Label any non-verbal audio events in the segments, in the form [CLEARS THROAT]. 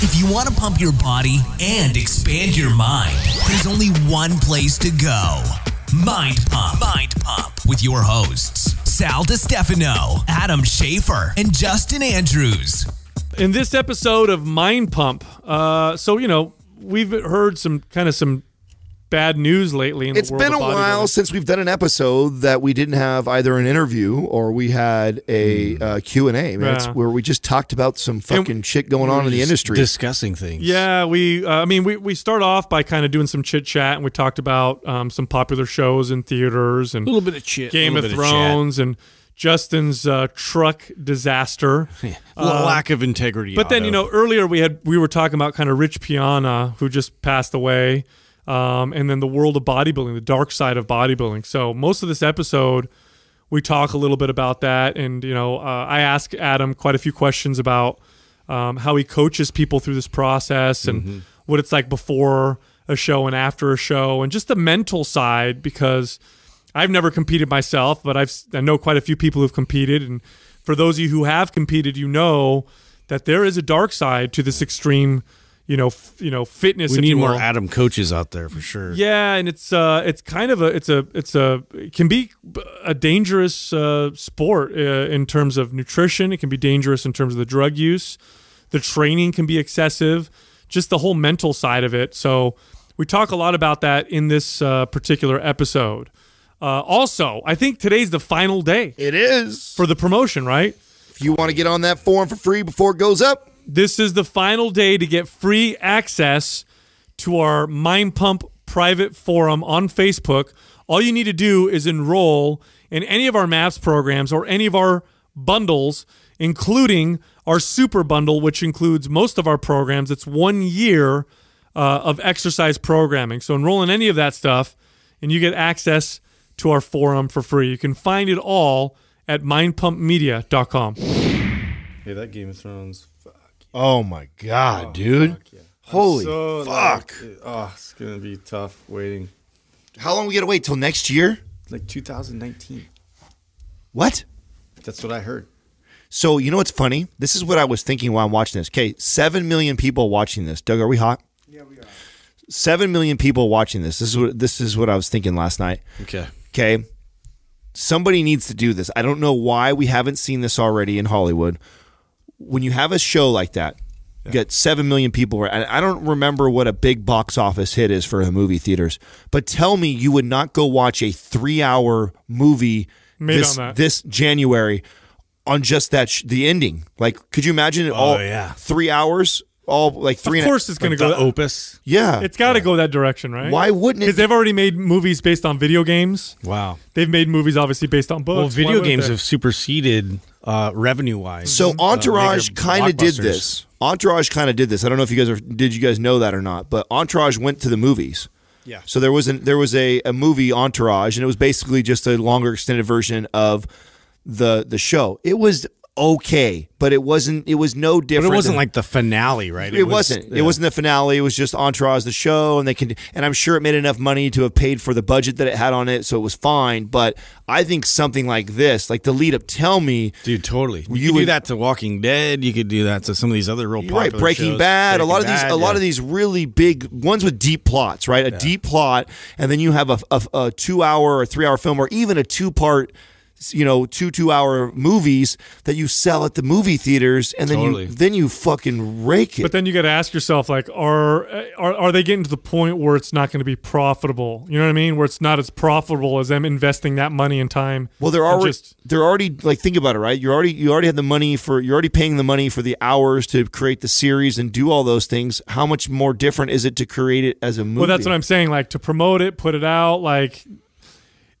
If you want to pump your body and expand your mind, there's only one place to go Mind Pump. Mind Pump with your hosts, Sal Stefano, Adam Schaefer, and Justin Andrews. In this episode of Mind Pump, uh, so, you know, we've heard some kind of some bad news lately. It's been a while since we've done an episode that we didn't have either an interview or we had a mm. uh, Q and A. where we just talked about some fucking shit going on in the industry, discussing things. Yeah, we. Uh, I mean, we we start off by kind of doing some chit chat, and we talked about um, some popular shows in theaters and a little bit of chit, Game of Thrones, of and. Justin's uh, truck disaster, [LAUGHS] yeah. uh, lack of integrity. But auto. then you know earlier we had we were talking about kind of Rich Piana who just passed away, um, and then the world of bodybuilding, the dark side of bodybuilding. So most of this episode, we talk a little bit about that, and you know, uh, I ask Adam quite a few questions about um, how he coaches people through this process and mm-hmm. what it's like before a show and after a show, and just the mental side because I've never competed myself, but I've I know quite a few people who've competed, and for those of you who have competed, you know that there is a dark side to this extreme you know, you know, fitness. We need more will. Adam coaches out there for sure. Yeah, and it's uh, it's kind of a, it's a, it's a, it can be a dangerous uh, sport uh, in terms of nutrition. It can be dangerous in terms of the drug use. The training can be excessive, just the whole mental side of it. So we talk a lot about that in this uh, particular episode. Uh, also, I think today's the final day. It is for the promotion, right? If you want to get on that form for free before it goes up, this is the final day to get free access to our Mind Pump private forum on Facebook. All you need to do is enroll in any of our MAPS programs or any of our bundles, including our super bundle, which includes most of our programs. It's one year uh, of exercise programming. So enroll in any of that stuff, and you get access to our forum for free. You can find it all at mindpumpmedia.com. Hey, that Game of Thrones Oh my god, oh, dude! Fuck yeah. Holy so fuck! Like, oh, it's gonna be tough waiting. How long we gotta wait till next year? Like 2019. What? That's what I heard. So you know what's funny? This is what I was thinking while I'm watching this. Okay, seven million people watching this. Doug, are we hot? Yeah, we are. Seven million people watching this. This is what this is what I was thinking last night. Okay. Okay. Somebody needs to do this. I don't know why we haven't seen this already in Hollywood when you have a show like that, yeah. you get seven million people. I don't remember what a big box office hit is for the movie theaters, but tell me you would not go watch a three-hour movie Made this, this January on just that the ending. Like, could you imagine it oh, all? Yeah, three hours. All like three. Of course, it's going like to go the opus. Yeah, it's got to yeah. go that direction, right? Why wouldn't it? Because they've already made movies based on video games. Wow, they've made movies obviously based on books. Well, video games have superseded uh, revenue wise. So uh, Entourage uh, kind of did this. Entourage kind of did this. I don't know if you guys are, did you guys know that or not, but Entourage went to the movies. Yeah. So there was an, there was a, a movie Entourage, and it was basically just a longer extended version of the the show. It was okay, but it wasn't. It was no different. But it wasn't than, like the finale, right? It, it was, not yeah. It wasn't the finale. It was just entourage the show, and they can. And I'm sure it made enough money to have paid for the budget that it had on it, so it was fine. But I think something like this, like the lead up, tell me, dude, totally. You, you could would, do that to Walking Dead. You could do that to some of these other real popular right. Breaking shows, Bad. Breaking a lot of Bad, these, a yeah. lot of these really big ones with deep plots, right? A yeah. deep plot, and then you have a, a, a two hour or three hour film, or even a two part you know two two hour movies that you sell at the movie theaters and then totally. you then you fucking rake it but then you got to ask yourself like are, are are they getting to the point where it's not going to be profitable you know what i mean where it's not as profitable as them investing that money and time well they're already just, they're already like think about it right you already you already had the money for you're already paying the money for the hours to create the series and do all those things how much more different is it to create it as a movie well that's what i'm saying like to promote it put it out like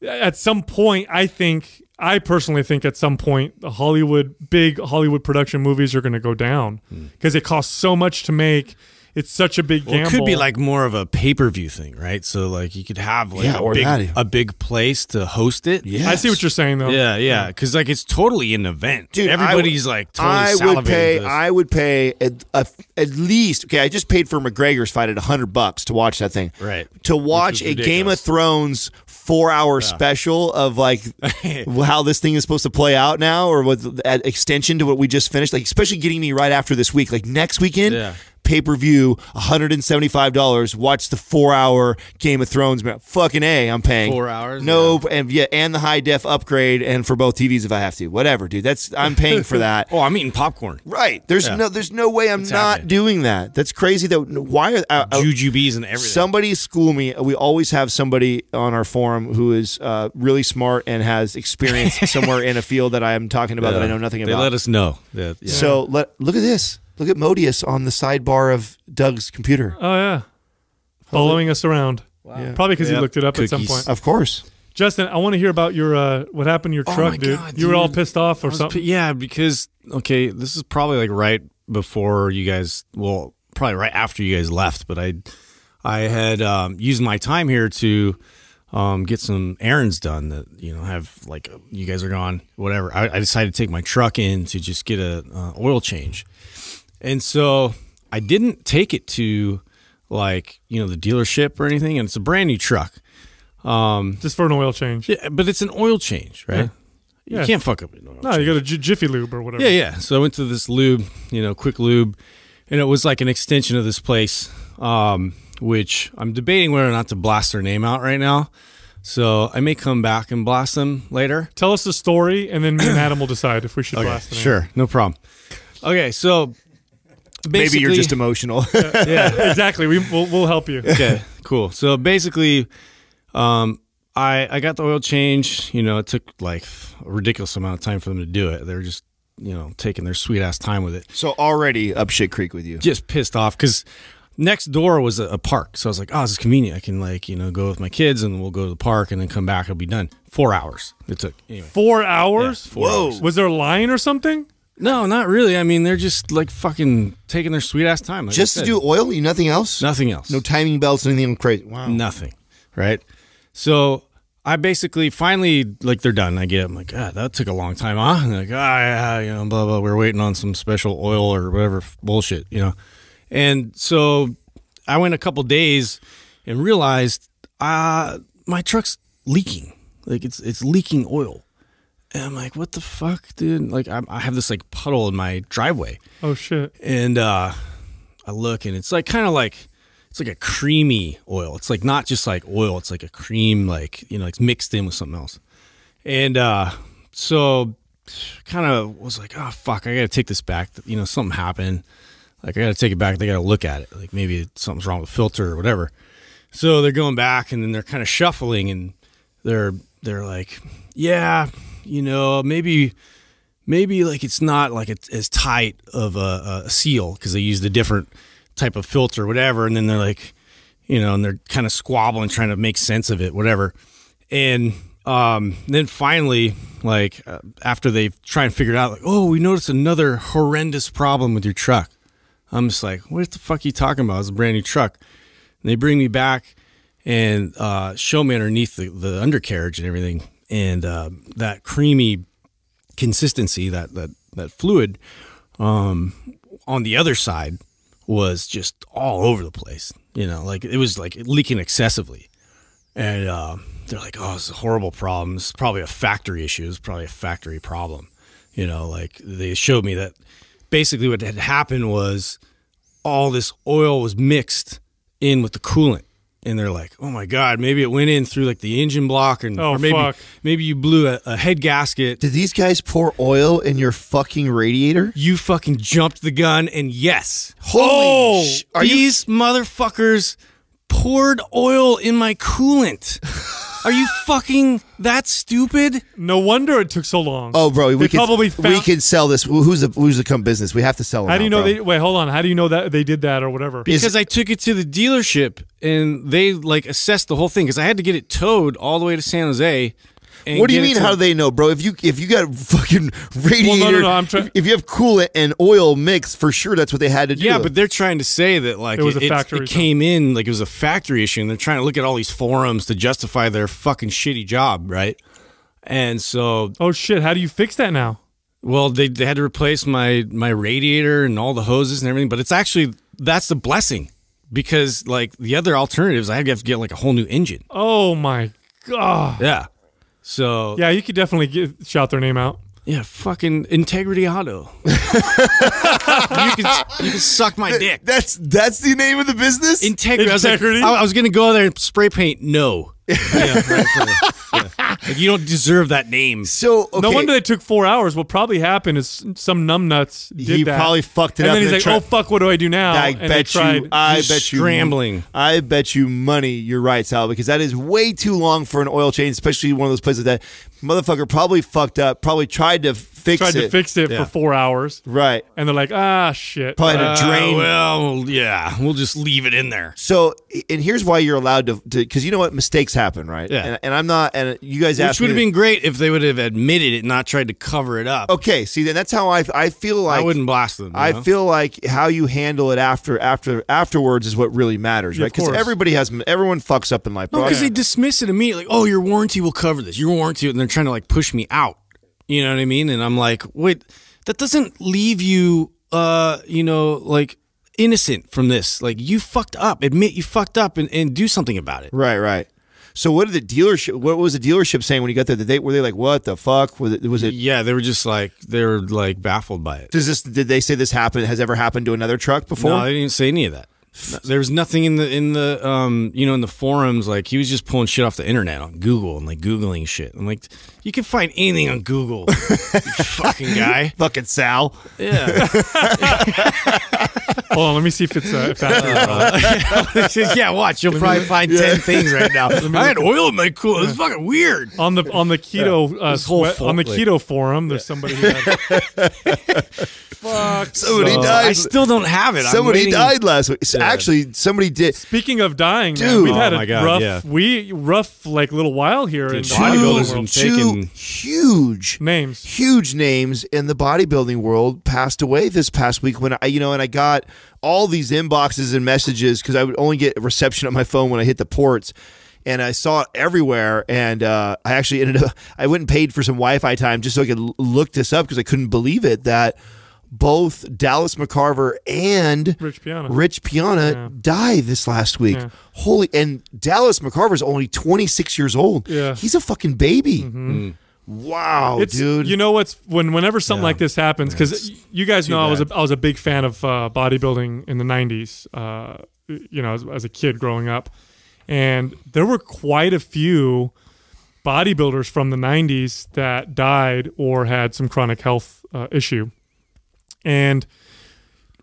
at some point i think I personally think at some point the Hollywood big Hollywood production movies are going to go down because hmm. mm. it costs so much to make. It's such a big well, it could be like more of a pay per view thing, right? So like you could have like yeah, a, big, a, big, place to host it. Yeah, I see what you're saying though. Yeah, yeah, because like it's totally an event. Dude, everybody's like totally I would pay. I would pay at, a, at least. Okay, I just paid for McGregor's fight at hundred bucks to watch that thing. Right. To watch a Game of Thrones four hour yeah. special of like [LAUGHS] how this thing is supposed to play out now or with extension to what we just finished like especially getting me right after this week like next weekend yeah pay per view, $175, watch the four hour Game of Thrones. Fucking A, I'm paying. Four hours? No, yeah. and yeah, and the high def upgrade and for both TVs if I have to. Whatever, dude. That's I'm paying for that. [LAUGHS] oh, I'm eating popcorn. Right. There's yeah. no there's no way I'm it's not happening. doing that. That's crazy though. why are uh, uh, jujubes and everything. Somebody school me. We always have somebody on our forum who is uh, really smart and has experience [LAUGHS] somewhere in a field that I am talking about yeah. that I know nothing about. They let us know. Yeah. So let, look at this. Look at Modius on the sidebar of Doug's computer. Oh yeah, following us around. Wow. Yeah. Probably because he looked it up Cookies. at some point. Of course. Justin, I want to hear about your uh, what happened to your oh truck, oh dude. God, you were all pissed off or something. yeah, because okay, this is probably like right before you guys. Well, probably right after you guys left, but I, I had um, used my time here to um, get some errands done that you know have like you guys are gone, whatever. I, I decided to take my truck in to just get a uh, oil change. And so I didn't take it to like, you know, the dealership or anything. And it's a brand new truck. Um, Just for an oil change. Yeah, but it's an oil change, right? Yeah. You yeah. can't fuck up an oil No, change. you got a J- Jiffy Lube or whatever. Yeah, yeah. So I went to this lube, you know, quick lube. And it was like an extension of this place, um, which I'm debating whether or not to blast their name out right now. So I may come back and blast them later. Tell us the story, and then me and Adam will decide if we should [COUGHS] okay, blast them. Sure, no problem. Okay, so basically maybe you're just emotional. [LAUGHS] yeah, yeah, exactly. We will we'll help you. [LAUGHS] Okay, cool. So basically, um, I I got the oil change. You know, it took like a ridiculous amount of time for them to do it. They were just you know taking their sweet ass time with it. So already up shit creek with you. Just pissed off because next door was a, park. So I was like, oh, this is convenient. I can like, you know, go with my kids and we'll go to the park and then come back. I'll be done. Four hours it took. Anyway. Four hours? Yeah, four Whoa. Hours. Was there a line or something? No, not really. I mean, they're just like fucking taking their sweet ass time. Like just to do oil, you nothing else. Nothing else. No timing belts, anything crazy. Wow. Nothing. Right. So I basically finally like they're done. I get. I'm like, God, ah, that took a long time, huh? And like, ah, oh, yeah, you know, blah blah. We're waiting on some special oil or whatever bullshit, you know. And so I went a couple days and realized, ah, uh, my truck's leaking. Like it's it's leaking oil and I'm like, what the fuck, dude? Like, I'm, i have this like puddle in my driveway. Oh shit! And uh, I look, and it's like kind of like it's like a creamy oil. It's like not just like oil. It's like a cream, like you know, it's mixed in with something else. And uh, so, kind of was like, oh fuck, I gotta take this back. You know, something happened. Like I gotta take it back. They gotta look at it. Like maybe something's wrong with filter or whatever. So they're going back, and then they're kind of shuffling, and they're they're like, yeah you know, maybe maybe like it's not like it's as tight of a, a seal because they used a different type of filter, whatever. And then they're like, you know, and they're kind of squabbling, trying to make sense of it, whatever. And um, then finally, like uh, after they've tried and figured out, like, oh, we noticed another horrendous problem with your truck. I'm just like, what the fuck are you talking about? It's a brand new truck. And they bring me back and uh, show me underneath the, the undercarriage and everything and uh, that creamy consistency, that that that fluid, um, on the other side was just all over the place. You know, like it was like leaking excessively, and uh, they're like, "Oh, it's a horrible problem. It's probably a factory issue. It's probably a factory problem." You know, like they showed me that basically what had happened was all this oil was mixed in with the coolant and they're like, "Oh my god, maybe it went in through like the engine block, and oh, or maybe fuck. maybe you blew a, a, head gasket." Did these guys pour oil in your fucking radiator? You fucking jumped the gun, and yes, holy, oh, sh- these motherfuckers poured oil in my coolant. [LAUGHS] Are you fucking that stupid? No wonder it took so long. Oh, bro, we could probably we can sell this. Who's the who's the come business? We have to sell. How do you know? They, wait, hold on. How do you know that they did that or whatever? Because Is, I took it to the dealership and they like assessed the whole thing because I had to get it towed all the way to San Jose what do you mean? How do they know, bro? If you if you got [LAUGHS] fucking radiator, well, no, no, no, I'm If you have coolant and oil mix, for sure that's what they had to do. Yeah, but they're trying to say that like it was it, a factory. It, it came in like it was a factory issue, and they're trying to look at all these forums to justify their fucking shitty job, right? And so, oh shit, how do you fix that now? Well, they, they had to replace my my radiator and all the hoses and everything, but it's actually that's the blessing because like the other alternatives, I have to get like a whole new engine. Oh my god. Yeah. So yeah, you could definitely get, shout their name out. Yeah, fucking Integrity Auto. [LAUGHS] you, can, you can suck my dick. That's that's the name of the business. Integrity. Integrity. I was, like, I was gonna go there and spray paint. No, [LAUGHS] yeah, Like, you don't deserve that name. So okay. no wonder they took four hours. What probably happened is some numbnuts did he that. probably fucked it and up. And then he's like, "Oh fuck, what do I do now?" I and bet tried, you. I bet you. Scrambling. I bet you money. You're right, Sal, because that is way too long for an oil change, especially one of those places that motherfucker probably fucked up. Probably tried to fix tried it. to fix it yeah. for four hours. Right. And they're like, ah, shit. Probably uh, to drain. Well, yeah, we'll just leave it in there. So, and here's why you're allowed to, because you know what? Mistakes happen, right? Yeah. And, and I'm not, and you guys Which would have been great if they would have admitted it, not tried to cover it up. Okay. See, then that's how I, I feel like. I wouldn't blast them. I know? feel like how you handle it after, after, afterwards is what really matters, yeah, right? Because everybody has, everyone fucks up in life. No, because they dismiss it immediately. Like, oh, your warranty will cover this. Your warranty, and they're trying to like push me out. You know what I mean? And I'm like, wait, that doesn't leave you, uh, you know, like innocent from this. Like you fucked up. Admit you fucked up and, and do something about it. Right, right. So what did the dealership? What was the dealership saying when you got there? Did they were they like, what the fuck? Was it? Was it yeah, they were just like they were like baffled by it. Does this? Did they say this happened? Has ever happened to another truck before? No, they didn't say any of that. There was nothing in the in the um you know in the forums like he was just pulling shit off the internet on Google and like googling shit. I'm like, you can find anything on Google, [LAUGHS] fucking guy. Fucking Sal. Yeah. [LAUGHS] Hold on, let me see if it's uh, if that's uh, [LAUGHS] yeah. Watch, you'll probably find ten things right now. I had oil in my cool. cooler. It's fucking weird. On the on the keto uh, sweat, on the keto forum, there's somebody. Who had, Fuck. Somebody so, died. I still don't have it. Somebody died last week. So actually, somebody did. Speaking of dying, Dude, man, we've had oh a God, rough, yeah. we rough like little while here. Dude, in two, bodybuilders two huge names, huge names in the bodybuilding world passed away this past week. When I, you know, and I got all these inboxes and messages because I would only get reception on my phone when I hit the ports. And I saw it everywhere, and uh, I actually ended up. [LAUGHS] I went and paid for some Wi-Fi time just so I could look this up because I couldn't believe it that both Dallas McCarver and Rich Piana, Rich Piana yeah. die this last week. Yeah. Holy and Dallas McCarver is only 26 years old. Yeah. He's a fucking baby. Mm -hmm. mm. Wow, it's, dude! You know what's when whenever something yeah. like this happens because you guys know bad. I was a, I was a big fan of uh, bodybuilding in the '90s. Uh, you know, as, as, a kid growing up, and there were quite a few bodybuilders from the '90s that died or had some chronic health uh, issue. And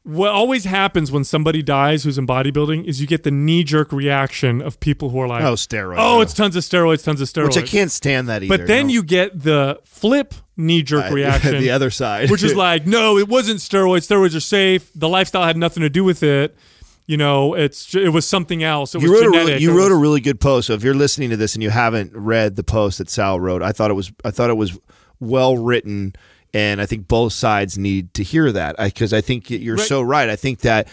what always happens when somebody dies who's in bodybuilding is you get the knee jerk reaction of people who are like, "Oh, steroids! Oh, it's tons of steroids, tons of steroids." Which I can't stand that either. But then no. you get the flip knee jerk [LAUGHS] reaction, the other side, which is [LAUGHS] like, "No, it wasn't steroids. Steroids are safe. The lifestyle had nothing to do with it." you know, it's it was something else. It you was wrote genetic. A really, you wrote a really good post. So if you're listening to this and you haven't read the post that Sal wrote, I thought it was I thought it was well written and I think both sides need to hear that because I, I, think you're right. so right. I think that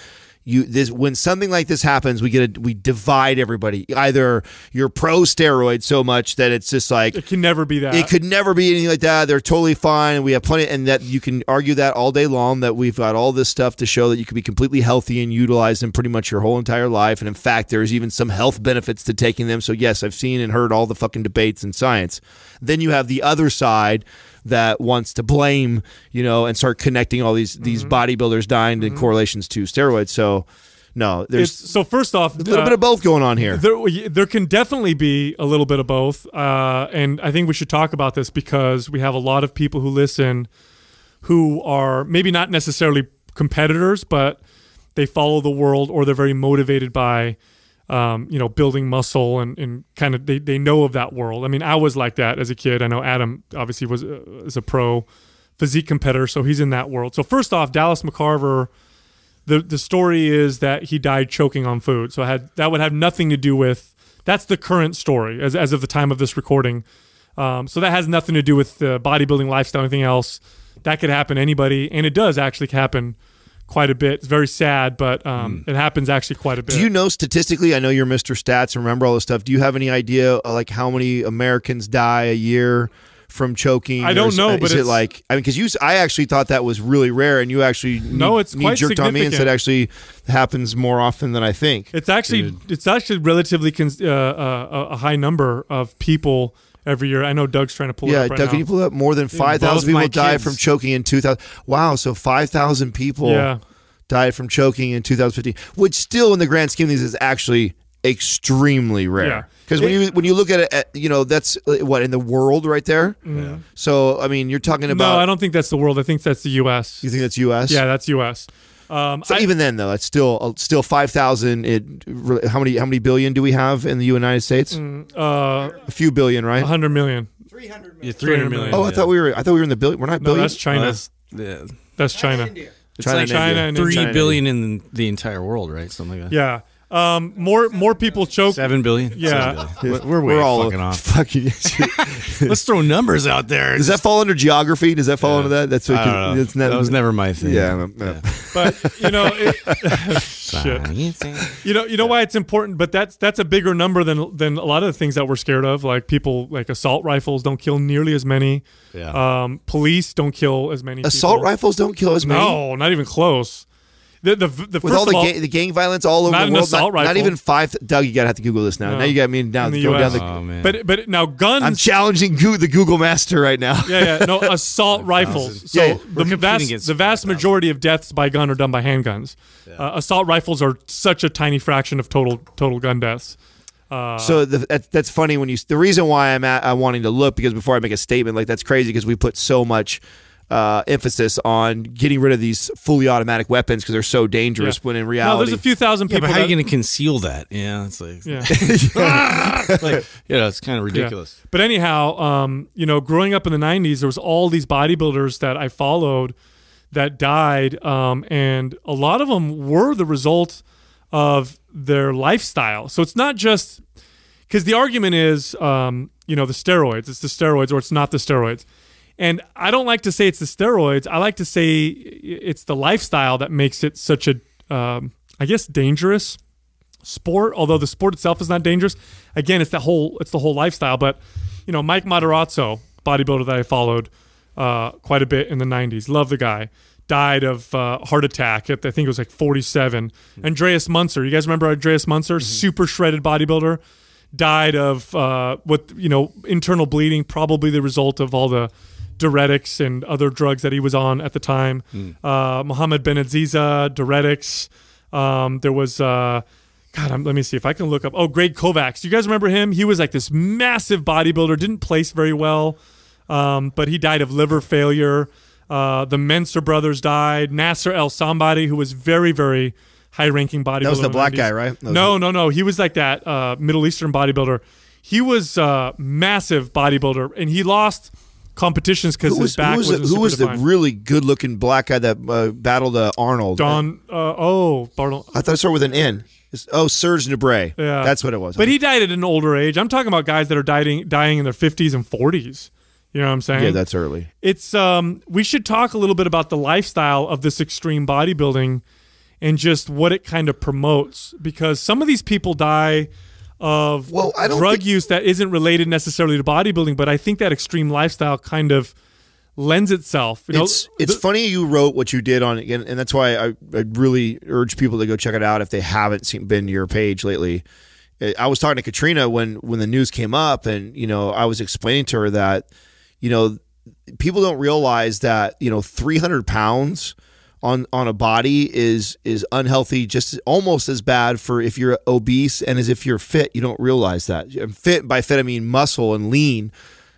you this when something like this happens, we get a, we divide everybody. Either you're pro steroid so much that it's just like it can never be that. It could never be anything like that. They're totally fine. We have plenty, and that you can argue that all day long. That we've got all this stuff to show that you can be completely healthy and utilize them pretty much your whole entire life. And in fact, there's even some health benefits to taking them. So yes, I've seen and heard all the fucking debates in science. Then you have the other side that wants to blame, you know, and start connecting all these mm-hmm. these bodybuilders dying mm-hmm. in correlations to steroids. So no, there's it's, so first off, a little uh, bit of both going on here. There, there can definitely be a little bit of both, uh, and I think we should talk about this because we have a lot of people who listen who are maybe not necessarily competitors, but they follow the world or they're very motivated by um, you know, building muscle and, and kind of they, they know of that world. I mean, I was like that as a kid. I know Adam obviously was uh, is a pro physique competitor, so he's in that world. So first off, Dallas McCarver, the the story is that he died choking on food. So I had that would have nothing to do with that's the current story as as of the time of this recording. Um, so that has nothing to do with the bodybuilding lifestyle, anything else. That could happen anybody, and it does actually happen quite a bit. It's very sad, but um, mm. it happens actually quite a bit. Do you know statistically? I know you're Mr. Stats and remember all this stuff. Do you have any idea uh, like how many Americans die a year? from choking? I don't know, is, uh, but is it like I mean, because you, I actually thought that was really rare, and you actually no, it's knee jerked on me and said actually happens more often than I think. It's actually Dude. it's actually relatively uh, uh, a high number of people every year. I know Doug's trying to pull. Yeah, it up right Doug, now. can you pull up more than five thousand people died from choking in two thousand? Wow, so five thousand people yeah. died from choking in 2015, which still, in the grand scheme of things, is actually extremely rare. Because yeah. when you when you look at it, at, you know that's uh, what in the world right there. Mm-hmm. Yeah. So I mean, you're talking about. No, I don't think that's the world. I think that's the U.S. You think that's U.S. Yeah, that's U.S. Um, so I, even then, though, that's still uh, still five thousand. How many how many billion do we have in the United States? Mm, uh, a few billion, right? hundred million. Three hundred million. Yeah, three hundred million. Oh, I yeah. thought we were. I thought we were in the billion. We're not no, billion. That's China. Oh, that's, yeah. that's China. China. It's China, like China, China, China, Three billion in the entire world, right? Something like that. Yeah. Um, more more people choke. Seven billion. Yeah, Seven billion. we're, we're, we're all fucking off. [LAUGHS] Fucking [LAUGHS] Let's throw numbers out there. Does that fall under geography? Does that fall yeah. under that? That's what can, it's not, that was never my thing. Yeah, yeah. [LAUGHS] but you know, it, shit. You know, you know why it's important. But that's that's a bigger number than than a lot of the things that we're scared of. Like people like assault rifles don't kill nearly as many. Yeah. Um, police don't kill as many. Assault people. rifles don't kill as many. No, not even close the the, the with all the, all, ga the gang violence all over the world, not, not, even five. Doug, you gotta have to Google this now. No. Now you got me now going US. down the. Oh, but but now guns. I'm challenging Go the Google master right now. yeah, yeah. No [LAUGHS] assault rifles. So yeah, the vast the vast majority of deaths by gun are done by handguns. Yeah. Uh, assault rifles are such a tiny fraction of total total gun deaths. Uh, so the, that, that's funny when you. The reason why I'm at, I'm wanting to look because before I make a statement like that's crazy because we put so much uh, emphasis on getting rid of these fully automatic weapons because they're so dangerous. Yeah. When in reality, no, there's a few thousand people. Yeah, but how that, are you going to conceal that? Yeah, it's like, yeah, [LAUGHS] [LAUGHS] like, you know, it's kind of ridiculous. Yeah. But anyhow, um, you know, growing up in the '90s, there was all these bodybuilders that I followed that died, um, and a lot of them were the result of their lifestyle. So it's not just because the argument is, um, you know, the steroids. It's the steroids, or it's not the steroids. And I don't like to say it's the steroids. I like to say it's the lifestyle that makes it such a, um, I guess, dangerous sport. Although the sport itself is not dangerous. Again, it's the whole it's the whole lifestyle. But you know, Mike Materazzo, bodybuilder that I followed uh, quite a bit in the '90s, love the guy. Died of uh, heart attack at I think it was like 47. Hmm. Andreas Munzer, you guys remember Andreas Munzer, mm-hmm. super shredded bodybuilder, died of uh, what you know internal bleeding, probably the result of all the diuretics and other drugs that he was on at the time. Mm. Uh, Mohammed Ben Aziza, diuretics. Um, there was, uh, God, I'm, let me see if I can look up. Oh, Greg Kovacs. Do you guys remember him? He was like this massive bodybuilder, didn't place very well, um, but he died of liver failure. Uh, the Menser brothers died. Nasser El Somebody, who was very, very high ranking bodybuilder. That was the black 90s. guy, right? No, the... no, no. He was like that uh, Middle Eastern bodybuilder. He was a uh, massive bodybuilder, and he lost – competitions because his back who was, the, who was the really good looking black guy that uh, battled uh, Arnold. Don. Uh, oh, Bartle. I thought it started with an N. It's, oh, Serge Nebre. Yeah, that's what it was. But he died at an older age. I'm talking about guys that are dying dying in their 50s and 40s. You know what I'm saying? Yeah, that's early. It's um. We should talk a little bit about the lifestyle of this extreme bodybuilding, and just what it kind of promotes because some of these people die of well, I don't drug think- use that isn't related necessarily to bodybuilding, but I think that extreme lifestyle kind of lends itself. You know, it's it's funny you wrote what you did on it, and, and that's why I, I really urge people to go check it out if they haven't seen been to your page lately. I was talking to Katrina when when the news came up, and you know I was explaining to her that you know people don't realize that you know 300 pounds on on a body is is unhealthy just almost as bad for if you're obese and as if you're fit you don't realize that fit by fit i mean muscle and lean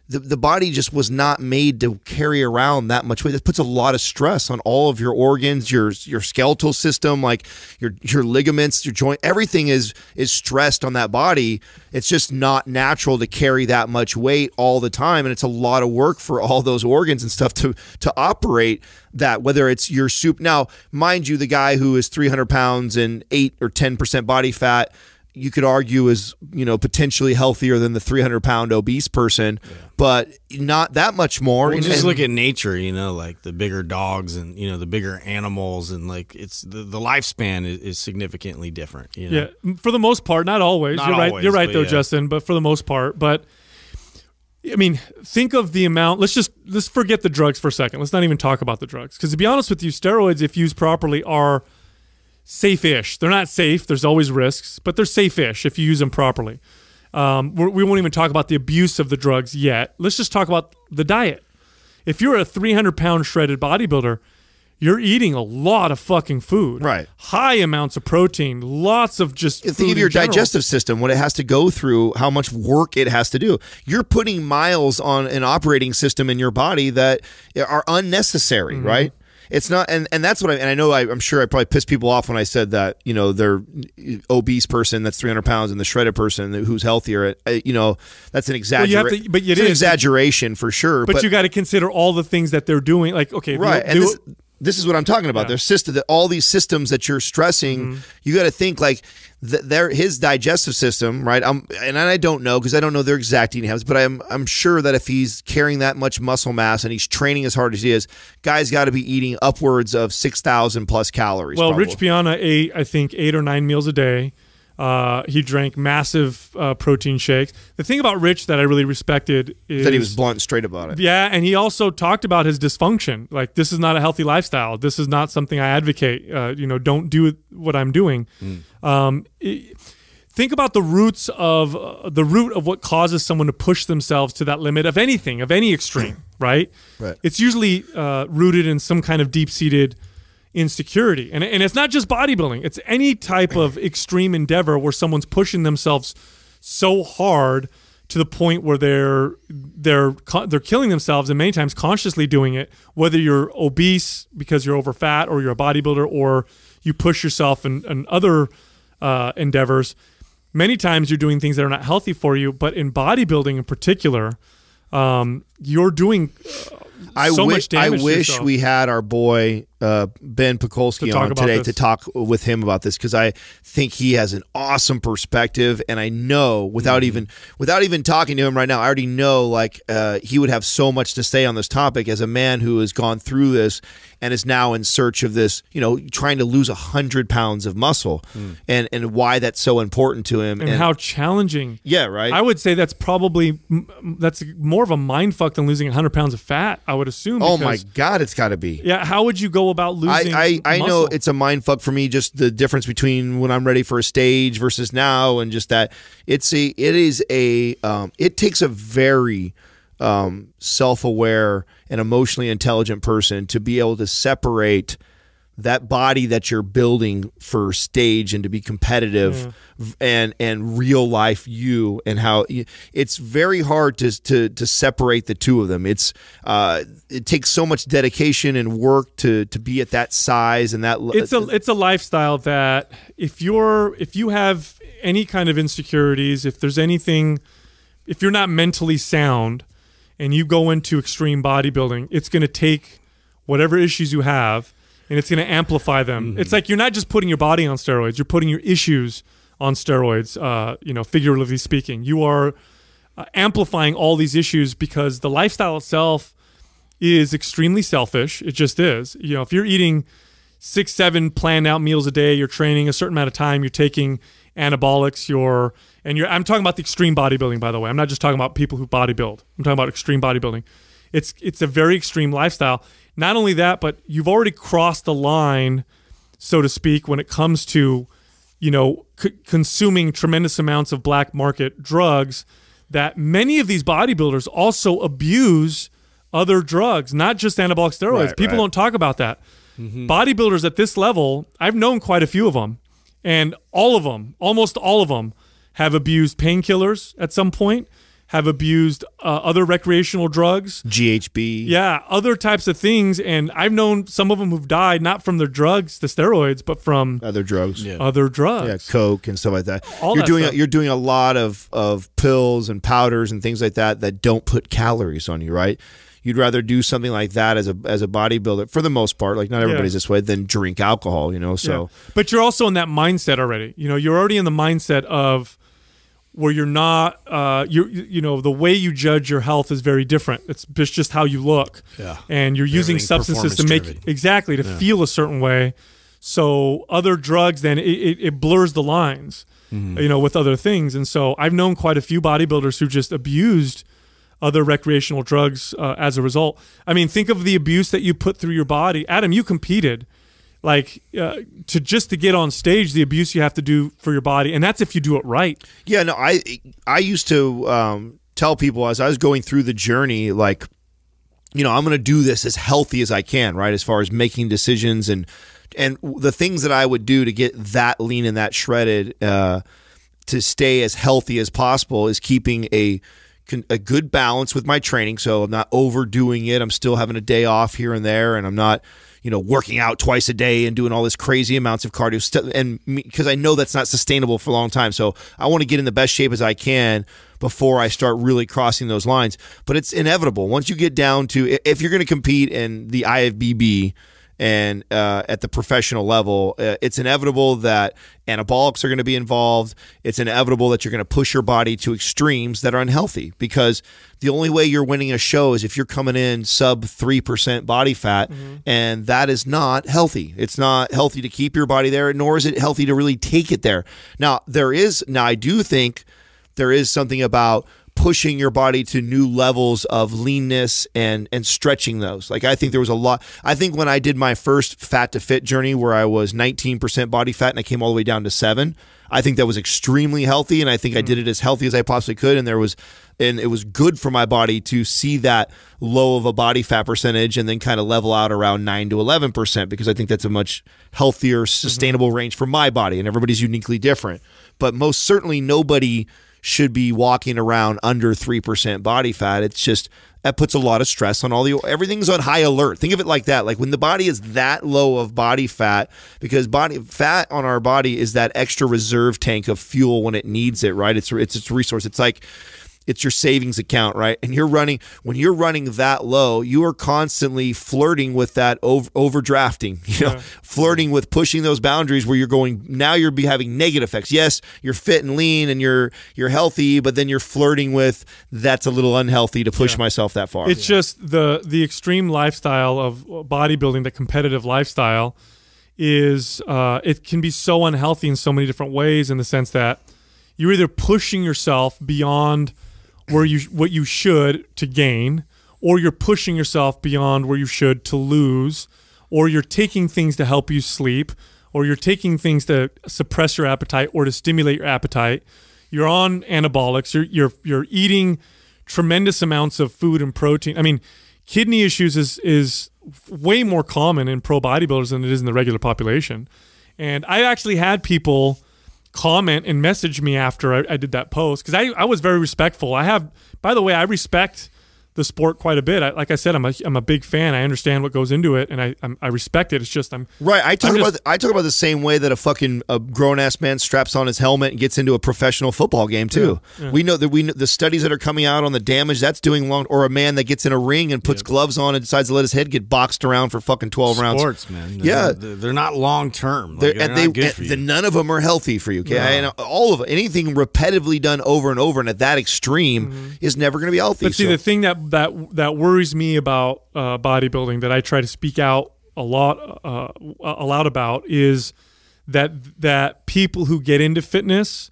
the, the body just was not made to carry around that much weight. It puts a lot of stress on all of your organs, your your skeletal system, like your your ligaments, your joint. Everything is is stressed on that body. It's just not natural to carry that much weight all the time, and it's a lot of work for all those organs and stuff to to operate that. Whether it's your soup now, mind you, the guy who is 300 pounds and eight or 10 percent body fat you could argue is you know potentially healthier than the 300 pound obese person yeah. but not that much more well, and, just look at nature you know like the bigger dogs and you know the bigger animals and like it's the, the lifespan is, is significantly different you know? yeah for the most part not always not you're right always, you're right though yeah. justin but for the most part but I mean, think of the amount. Let's just let's forget the drugs for a second. Let's not even talk about the drugs because to be honest with you, steroids, if used properly, are safe-ish. They're not safe. There's always risks, but they're safe-ish if you use them properly. Um, we won't even talk about the abuse of the drugs yet. Let's just talk about the diet. If you're a 300 pound shredded bodybuilder, you're eating a lot of fucking food. Right. High amounts of protein, lots of just Think of your digestive system, what it has to go through, how much work it has to do. You're putting miles on an operating system in your body that are unnecessary, mm -hmm. right? It's not, and, and that's what I, and I know I, am sure I probably pissed people off when I said that, you know, they're obese person that's 300 pounds and the shredded person who's healthier, you know, that's an exaggeration. Well, but it is, an exaggeration for sure. But, but you got to consider all the things that they're doing. Like, okay, right. and this, this, is what I'm talking about. Yeah. There's system that all these systems that you're stressing, mm -hmm. you got to think like, th- their his digestive system, right? I'm, and I don't know because I don't know their exact eating habits, but I'm I'm sure that if he's carrying that much muscle mass and he's training as hard as he is, guy's got to be eating upwards of six thousand plus calories. Well, probably. Rich Piana ate I think eight or nine meals a day. Uh, he drank massive uh, protein shakes. The thing about Rich that I really respected is that he was blunt, straight about it. Yeah, and he also talked about his dysfunction. Like, this is not a healthy lifestyle. This is not something I advocate. Uh, you know, don't do what I'm doing. Mm. Um, it, think about the roots of uh, the root of what causes someone to push themselves to that limit of anything, of any extreme. [CLEARS THROAT] right? Right. It's usually uh, rooted in some kind of deep-seated insecurity. And, and it's not just bodybuilding, it's any type of extreme endeavor where someone's pushing themselves so hard to the point where they're they're they're killing themselves and many times consciously doing it whether you're obese because you're over fat or you're a bodybuilder or you push yourself and, other uh, endeavors many times you're doing things that are not healthy for you but in bodybuilding in particular um, you're doing uh, I so much damage i wish we had our boy uh, Ben Pekulski on today to talk with him about this because I think he has an awesome perspective, and I know without mm -hmm. even without even talking to him right now, I already know like uh, he would have so much to say on this topic as a man who has gone through this and is now in search of this, you know, trying to lose a hundred pounds of muscle, mm. and and why that's so important to him, and, and, how challenging. Yeah, right. I would say that's probably that's more of a mind fuck than losing hundred pounds of fat. I would assume. Because, oh my god, it's got to be. Yeah, how would you go about losing. I I, I know it's a mind fuck for me. Just the difference between when I'm ready for a stage versus now, and just that it's a it is a um, it takes a very um, self aware and emotionally intelligent person to be able to separate that body that you're building for stage and to be competitive mm. and and real life you and how it's very hard to to to separate the two of them it's uh it takes so much dedication and work to to be at that size and that it's a it's a lifestyle that if you're if you have any kind of insecurities if there's anything if you're not mentally sound and you go into extreme bodybuilding it's going to take whatever issues you have and it's going to amplify them. Mm-hmm. It's like you're not just putting your body on steroids; you're putting your issues on steroids. Uh, you know, figuratively speaking, you are uh, amplifying all these issues because the lifestyle itself is extremely selfish. It just is. You know, if you're eating six, seven planned out meals a day, you're training a certain amount of time, you're taking anabolics, you're and you're. I'm talking about the extreme bodybuilding, by the way. I'm not just talking about people who bodybuild. I'm talking about extreme bodybuilding. It's it's a very extreme lifestyle not only that, but you've already crossed the line, so to speak, when it comes to, you know, consuming tremendous amounts of black market drugs. That many of these bodybuilders also abuse other drugs, not just anabolic steroids. Right, People right. don't talk about that. Mm -hmm. Bodybuilders at this level, I've known quite a few of them, and all of them, almost all of them, have abused painkillers at some point have abused uh, other recreational drugs, GHB. Yeah, other types of things. And I've known some of them who've died not from their drugs, the steroids, but from other drugs, yeah. other drugs, yeah, coke and stuff like that. All you're that doing stuff. you're doing a lot of of pills and powders and things like that that don't put calories on you, right? you'd rather do something like that as a as a bodybuilder for the most part like not everybody's yeah. this way than drink alcohol you know so yeah. but you're also in that mindset already you know you're already in the mindset of where you're not uh, you you know the way you judge your health is very different it's just how you look yeah and you're using substances to make driven. exactly to yeah. feel a certain way so other drugs then it, it, it blurs the lines mm -hmm. you know with other things and so i've known quite a few bodybuilders who just abused other recreational drugs uh, as a result i mean think of the abuse that you put through your body adam you competed like uh, to just to get on stage the abuse you have to do for your body and that's if you do it right yeah no i i used to um, tell people as i was going through the journey like you know i'm going to do this as healthy as i can right as far as making decisions and and the things that i would do to get that lean and that shredded uh, to stay as healthy as possible is keeping a a good balance with my training so i'm not overdoing it i'm still having a day off here and there and i'm not you know working out twice a day and doing all this crazy amounts of cardio stuff and because I know that's not sustainable for a long time so I want to get in the best shape as I can before I start really crossing those lines but it's inevitable once you get down to if you're going to compete in the IFBB and uh, at the professional level, uh, it's inevitable that anabolics are going to be involved. It's inevitable that you're going to push your body to extremes that are unhealthy because the only way you're winning a show is if you're coming in sub 3% body fat, mm -hmm. and that is not healthy. It's not healthy to keep your body there, nor is it healthy to really take it there. Now, there is, now I do think there is something about pushing your body to new levels of leanness and and stretching those. Like I think there was a lot. I think when I did my first fat to fit journey, where I was 19% body fat and I came all the way down to seven, I think that was extremely healthy, and I think mm -hmm. I did it as healthy as I possibly could. And there was, and it was good for my body to see that low of a body fat percentage, and then kind of level out around nine to 11 percent because I think that's a much healthier, mm-hmm. sustainable mm -hmm. range for my body. And everybody's uniquely different, but most certainly nobody should be walking around under 3% body fat. It's just that puts a lot of stress on all the everything's on high alert. Think of it like that. Like when the body is that low of body fat because body fat on our body is that extra reserve tank of fuel when it needs it, right? It's it's its resource. It's like it's your savings account, right? And you're running when you're running that low, you are constantly flirting with that over, overdrafting, [LAUGHS] you know, yeah. flirting with pushing those boundaries where you're going now you're be having negative effects. Yes, you're fit and lean and you're you're healthy, but then you're flirting with that's a little unhealthy to push yeah. myself that far. It's yeah. just the the extreme lifestyle of bodybuilding, the competitive lifestyle is uh, it can be so unhealthy in so many different ways in the sense that you're either pushing yourself beyond where you what you should to gain, or you're pushing yourself beyond where you should to lose, or you're taking things to help you sleep, or you're taking things to suppress your appetite or to stimulate your appetite. You're on anabolics. You're you're you're eating tremendous amounts of food and protein. I mean, kidney issues is is way more common in pro bodybuilders than it is in the regular population. And I actually had people comment and message me after I, I did that post because I, I was very respectful. I have, by the way, I respect the sport quite a bit. I, like I said, I'm a, I'm a big fan. I understand what goes into it, and I I'm, i respect it. It's just I'm right. I talk I'm about just, I talk about the same way that a fucking a grown ass man straps on his helmet and gets into a professional football game too. Yeah, yeah. We know that we know the studies that are coming out on the damage that's doing long, or a man that gets in a ring and puts yeah. gloves on and decides to let his head get boxed around for fucking twelve Sports, rounds. Sports, man. They're, yeah, they're, they're not long term. Like, they the, none of them are healthy for you. Okay, and all of anything repetitively done over and over and at that extreme mm -hmm. is never going to be healthy. But see, so. the thing that that that worries me about uh, bodybuilding that I try to speak out a lot uh, a lot about is that that people who get into fitness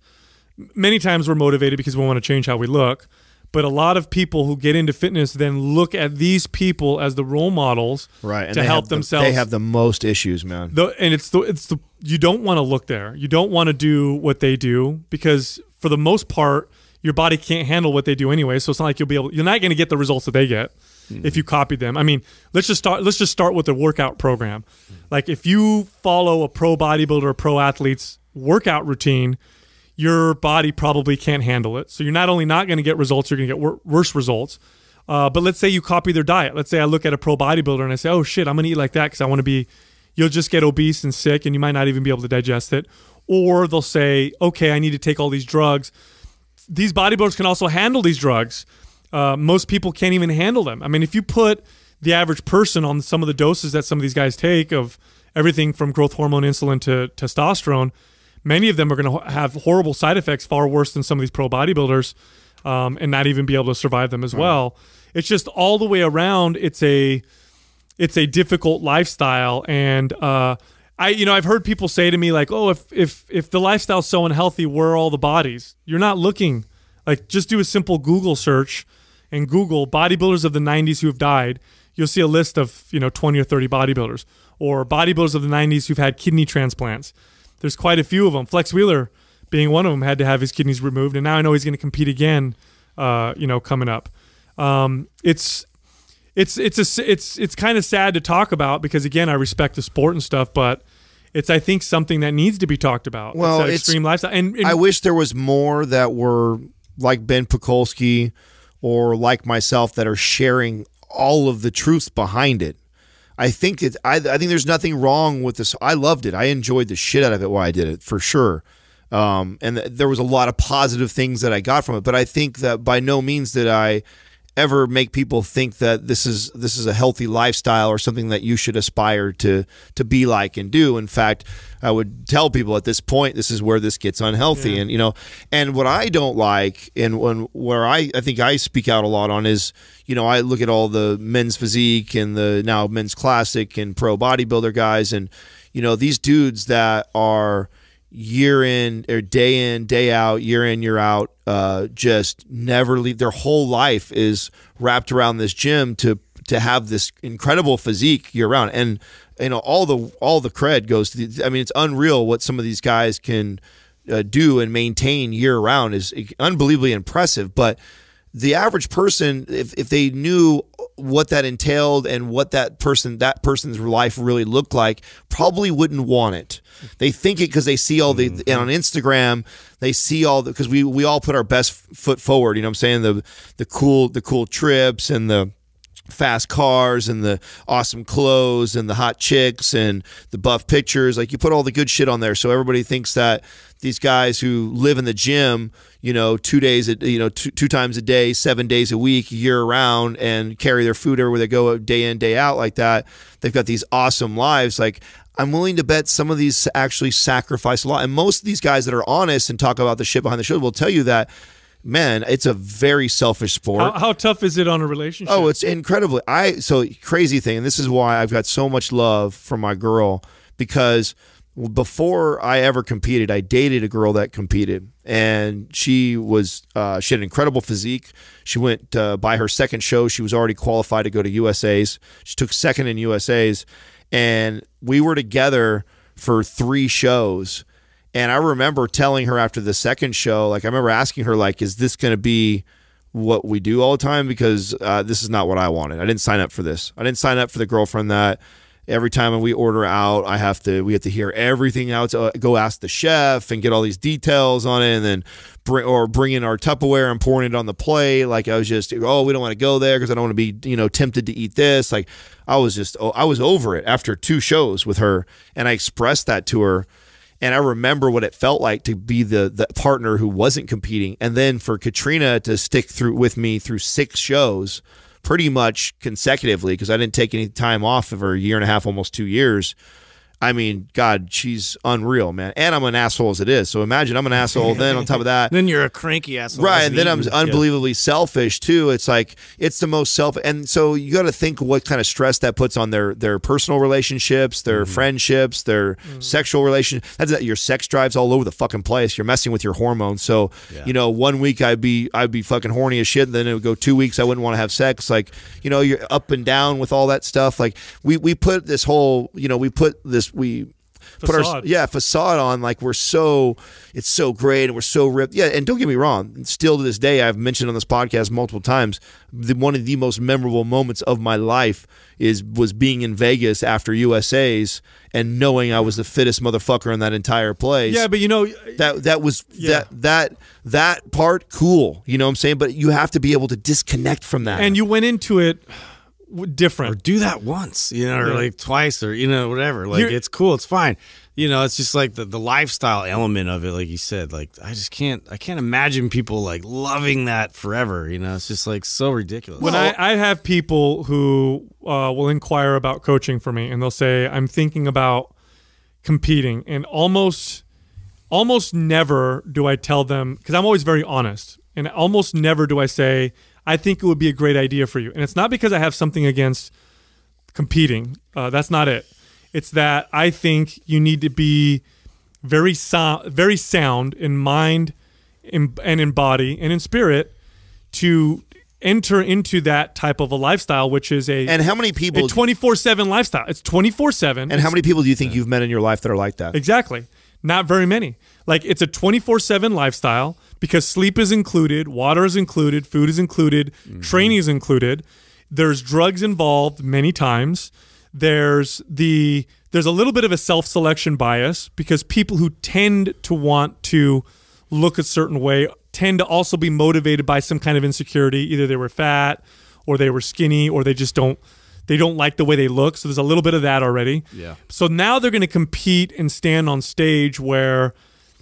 many times we're motivated because we want to change how we look but a lot of people who get into fitness then look at these people as the role models right, and to help themselves. The, they have the most issues, man. The, and it's the it's the you don't want to look there. You don't want to do what they do because for the most part, your body can't handle what they do anyway. So it's not like you'll be able. You're not going to get the results that they get mm. if mm-hmm. you copy them. I mean, let's just start. Let's just start with the workout program. Mm. Like if you follow a pro bodybuilder, or pro athlete's workout routine, your body probably can't handle it. So you're not only not going to get results, you're going to get wor- worse results. Uh, but let's say you copy their diet. Let's say I look at a pro bodybuilder and I say, "Oh shit, I'm going to eat like that because I want to be." You'll just get obese and sick, and you might not even be able to digest it. Or they'll say, "Okay, I need to take all these drugs." these bodybuilders can also handle these drugs. Uh, most people can't even handle them. I mean, if you put the average person on some of the doses that some of these guys take of everything from growth hormone, insulin to testosterone, many of them are going to have horrible side effects, far worse than some of these pro bodybuilders, um, and not even be able to survive them as right. well. It's just all the way around. It's a it's a difficult lifestyle, and uh, I you know I've heard people say to me like, "Oh, if if if the lifestyle's so unhealthy, where are all the bodies?" You're not looking. Like just do a simple Google search and Google bodybuilders of the 90s who have died. You'll see a list of, you know, 20 or 30 bodybuilders or bodybuilders of the 90s who've had kidney transplants. There's quite a few of them. Flex Wheeler being one of them had to have his kidneys removed and now I know he's going to compete again uh, you know, coming up. Um, it's it's it's a, it's it's kind of sad to talk about because again, I respect the sport and stuff, but it's I think something that needs to be talked about. Well, it's extreme lifestyle. And, and, I wish there was more that were like Ben Pekulski or like myself that are sharing all of the truths behind it. I think it. I, I think there's nothing wrong with this. I loved it. I enjoyed the shit out of it while I did it for sure. Um, and th there was a lot of positive things that I got from it. But I think that by no means did I ever make people think that this is this is a healthy lifestyle or something that you should aspire to to be like and do. In fact, I would tell people at this point this is where this gets unhealthy, yeah. and you know, and what I don't like, and when where I I think I speak out a lot on is you know I look at all the men's physique and the now men's classic and pro bodybuilder guys, and you know these dudes that are year in or day in, day out, year in, year out, uh, just never leave. Their whole life is wrapped around this gym to to have this incredible physique year round. And you know all the all the cred goes to. The, I mean, it's unreal what some of these guys can uh, do and maintain year round is unbelievably impressive. But the average person, if, if they knew what that entailed and what that person that person's life really looked like, probably wouldn't want it. They think it because they see all the mm-hmm. and on Instagram they see all the because we we all put our best foot forward. You know what I'm saying the the cool the cool trips and the fast cars and the awesome clothes and the hot chicks and the buff pictures. Like you put all the good shit on there. So everybody thinks that these guys who live in the gym, you know, two days, a, you know, two, two times a day, seven days a week, year round, and carry their food everywhere they go day in, day out like that. They've got these awesome lives. Like, I'm willing to bet some of these actually sacrifice a lot. And most of these guys that are honest and talk about the shit behind the show will tell you that man, it's a very selfish sport. How, how, tough is it on a relationship? Oh, it's incredibly. I so crazy thing, and this is why I've got so much love for my girl because before I ever competed, I dated a girl that competed, and she was uh, she had an incredible physique. She went uh, by her second show; she was already qualified to go to USA's. She took second in USA's, and we were together for three shows. And I remember telling her after the second show, like I remember asking her, like, "Is this going to be?" what we do all the time because uh, this is not what I wanted. I didn't sign up for this. I didn't sign up for the girlfriend that every time we order out i have to we have to hear everything out to uh, go ask the chef and get all these details on it and then bring or bring in our tupperware and pouring it on the plate like i was just oh we don't want to go there because i don't want to be you know tempted to eat this like i was just oh, i was over it after two shows with her and i expressed that to her and I remember what it felt like to be the the partner who wasn't competing, and then for Katrina to stick through with me through six shows pretty much consecutively because I didn't take any time off for a year and a half, almost two years. I mean, God, she's unreal, man. And I'm an asshole as it is. So imagine I'm an asshole. then on top of that, [LAUGHS] then you're a cranky asshole, right? And then I'm unbelievably yeah. selfish too. It's like it's the most self. And so you got to think what kind of stress that puts on their their personal relationships, their mm -hmm. friendships, their mm -hmm. sexual relations. That's that your sex drives all over the fucking place. You're messing with your hormones. So yeah. you know, one week I'd be I'd be fucking horny as shit. And then it would go two weeks I wouldn't want to have sex. Like you know, you're up and down with all that stuff. Like we we put this whole you know we put this we put our yeah facade on like we're so it's so great and we're so ripped yeah and don't get me wrong still to this day i've mentioned on this podcast multiple times the, one of the most memorable moments of my life is was being in vegas after usa's and knowing i was the fittest motherfucker in that entire place yeah but you know that that was yeah. that that that part cool you know what i'm saying but you have to be able to disconnect from that and you went into it different or do that once you know or yeah. like twice or you know whatever like You're, it's cool it's fine you know it's just like the, the lifestyle element of it like you said like i just can't i can't imagine people like loving that forever you know it's just like so ridiculous when i, I have people who uh, will inquire about coaching for me and they'll say i'm thinking about competing and almost almost never do i tell them because i'm always very honest and almost never do i say I think it would be a great idea for you. And it's not because I have something against competing. Uh, that's not it. It's that I think you need to be very so- very sound in mind in, and in body and in spirit to enter into that type of a lifestyle, which is a and how many people twenty four seven lifestyle. It's twenty four seven. And how many people do you think yeah. you've met in your life that are like that? Exactly, not very many. Like it's a twenty four seven lifestyle because sleep is included, water is included, food is included, mm -hmm. training is included. There's drugs involved many times. There's the there's a little bit of a self-selection bias because people who tend to want to look a certain way tend to also be motivated by some kind of insecurity, either they were fat or they were skinny or they just don't they don't like the way they look. So there's a little bit of that already. Yeah. So now they're going to compete and stand on stage where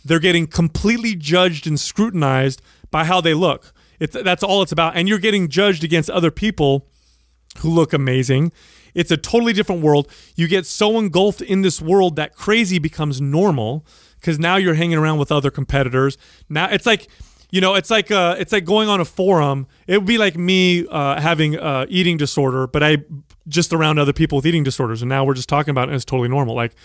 they're getting completely judged and scrutinized by how they look. It's, that's all it's about. And you're getting judged against other people who look amazing. It's a totally different world. You get so engulfed in this world that crazy becomes normal because now you're hanging around with other competitors. Now it's like, you know, it's like uh, it's like going on a forum. It would be like me uh, having uh, eating disorder, but I just around other people with eating disorders, and now we're just talking about it, and it's totally normal. Like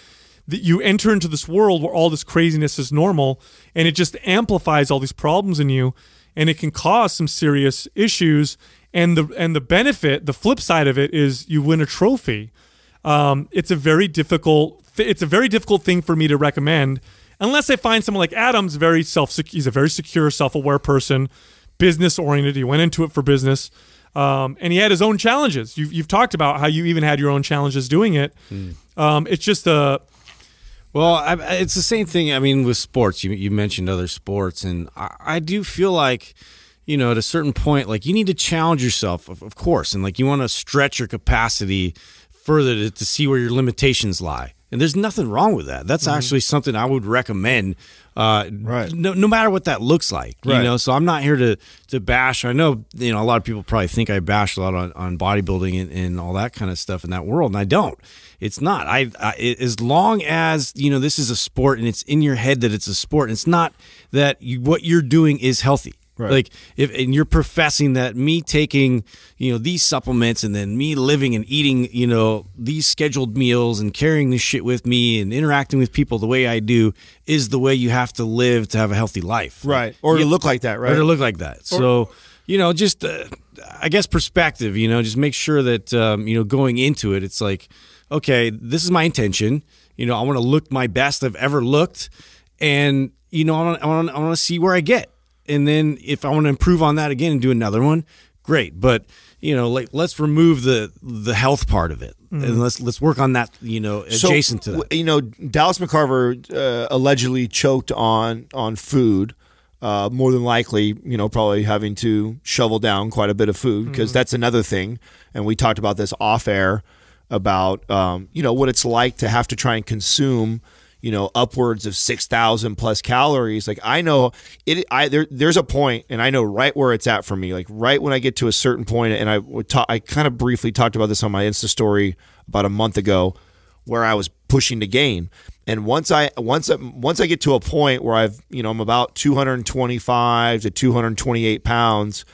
that you enter into this world where all this craziness is normal and it just amplifies all these problems in you and it can cause some serious issues and the and the benefit the flip side of it is you win a trophy um, it's a very difficult it's a very difficult thing for me to recommend unless i find someone like adam's very self he's a very secure self-aware person business oriented he went into it for business um, and he had his own challenges you've, you've talked about how you even had your own challenges doing it mm. um, it's just a well, I, it's the same thing. I mean, with sports, you, you mentioned other sports, and I, I, do feel like, you know, at a certain point, like you need to challenge yourself, of, of course, and like you want to stretch your capacity further to, to, see where your limitations lie. And there's nothing wrong with that. That's mm-hmm. actually something I would recommend, uh, right? No, no matter what that looks like, right. you know. So I'm not here to to bash. I know you know a lot of people probably think I bash a lot on, on bodybuilding and, and all that kind of stuff in that world, and I don't. It's not. I, I, as long as you know this is a sport and it's in your head that it's a sport. It's not that you, what you're doing is healthy. Right. Like if and you're professing that me taking you know these supplements and then me living and eating you know these scheduled meals and carrying this shit with me and interacting with people the way I do is the way you have to live to have a healthy life. Right. Or you look like that. Right. Or to look like that. Or, so you know just uh, I guess perspective. You know just make sure that um, you know going into it it's like okay, this is my intention. You know, I want to look my best I've ever looked, and you know, I want I want to see where I get, and then if I want to improve on that again and do another one, great. But you know, like let's remove the the health part of it, mm-hmm. and let's let's work on that. You know, adjacent so, to that. You know, Dallas McCarver uh, allegedly choked on on food. Uh, more than likely, you know, probably having to shovel down quite a bit of food because mm-hmm. that's another thing. And we talked about this off air about um, you know what it's like to have to try and consume you know upwards of 6000 plus calories like i know it i there, there's a point and i know right where it's at for me like right when i get to a certain point and i would talk i kind of briefly talked about this on my insta story about a month ago where i was pushing to gain and once i once once i get to a point where i've you know i'm about 225 to 228 pounds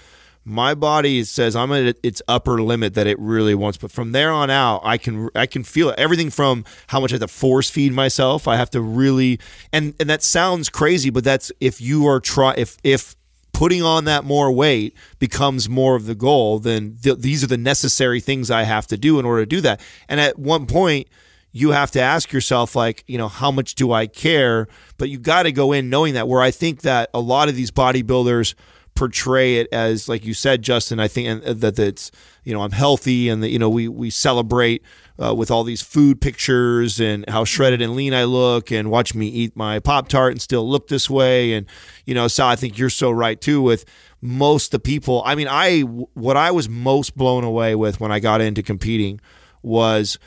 my body says I'm at its upper limit that it really wants. But from there on out, I can I can feel it. everything from how much I have to force feed myself. I have to really and and that sounds crazy, but that's if you are try if if putting on that more weight becomes more of the goal, then th these are the necessary things I have to do in order to do that. And at one point you have to ask yourself like you know how much do i care but you got to go in knowing that where i think that a lot of these bodybuilders portray it as like you said justin i think uh, that it's you know i'm healthy and that you know we we celebrate uh, with all these food pictures and how shredded and lean i look and watch me eat my pop tart and still look this way and you know so i think you're so right too with most the people i mean i what i was most blown away with when i got into competing was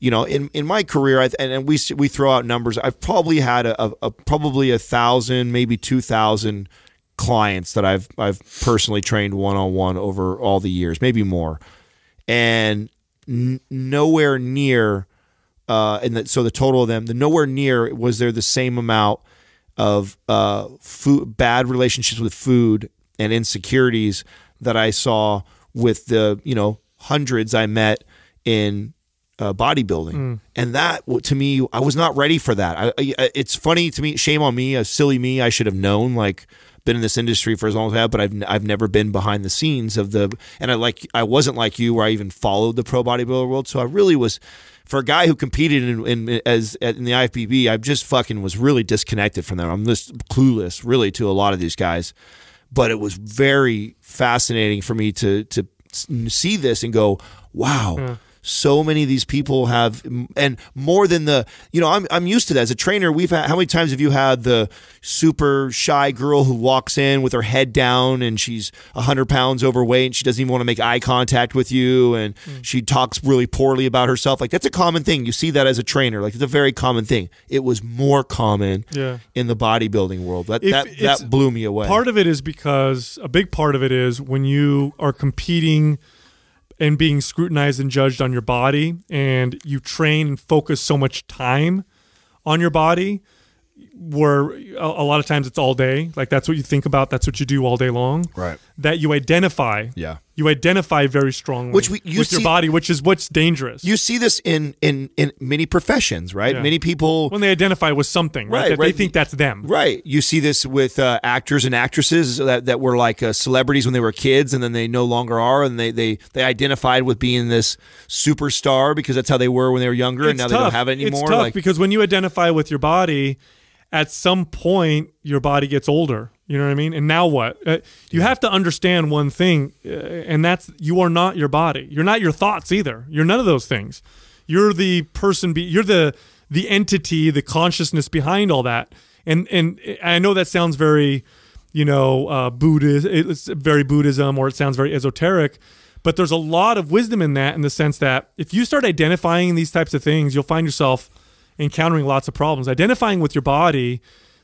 you know, in, in my career, I, and, and we we throw out numbers. I've probably had a, a, a probably a thousand, maybe two thousand clients that I've I've personally trained one on one over all the years, maybe more, and nowhere near. Uh, and the, so the total of them, the nowhere near was there the same amount of uh, food, bad relationships with food and insecurities that I saw with the you know hundreds I met in uh, bodybuilding, mm. and that to me, I was not ready for that. I, I, it's funny to me, shame on me, A silly me. I should have known like been in this industry for as long as I have, but I've I've never been behind the scenes of the and I like I wasn't like you where I even followed the pro bodybuilder world. So I really was for a guy who competed in, in as in the IFBB, I just fucking was really disconnected from them. I'm just clueless really to a lot of these guys. But it was very fascinating for me to to see this and go, wow. Hmm so many of these people have, and more than the, you know, I'm, I'm used to that as a trainer. We've had, how many times have you had the super shy girl who walks in with her head down and she's 100 pounds overweight and she doesn't even want to make eye contact with you and mm. she talks really poorly about herself? Like, that's a common thing. You see that as a trainer. Like, it's a very common thing. It was more common yeah. in the bodybuilding world. That, that, that blew me away. Part of it is because a big part of it is when you are competing – and being scrutinized and judged on your body and you train and focus so much time on your body where a, a, lot of times it's all day like that's what you think about that's what you do all day long right that you identify yeah you identify very strongly which we, you with see, your body which is what's dangerous you see this in in in many professions right yeah. many people when they identify with something right, right that right. they think that's them right you see this with uh, actors and actresses that, that were like uh, celebrities when they were kids and then they no longer are and they they they identified with being this superstar because that's how they were when they were younger it's and now tough. they don't have it anymore it's tough like, because when you identify with your body at some point your body gets older you know what i mean and now what uh, you have to understand one thing uh, and that's you are not your body you're not your thoughts either you're none of those things you're the person be you're the the entity the consciousness behind all that and and i know that sounds very you know uh, buddhist it's very buddhism or it sounds very esoteric but there's a lot of wisdom in that in the sense that if you start identifying these types of things you'll find yourself encountering lots of problems. Identifying with your body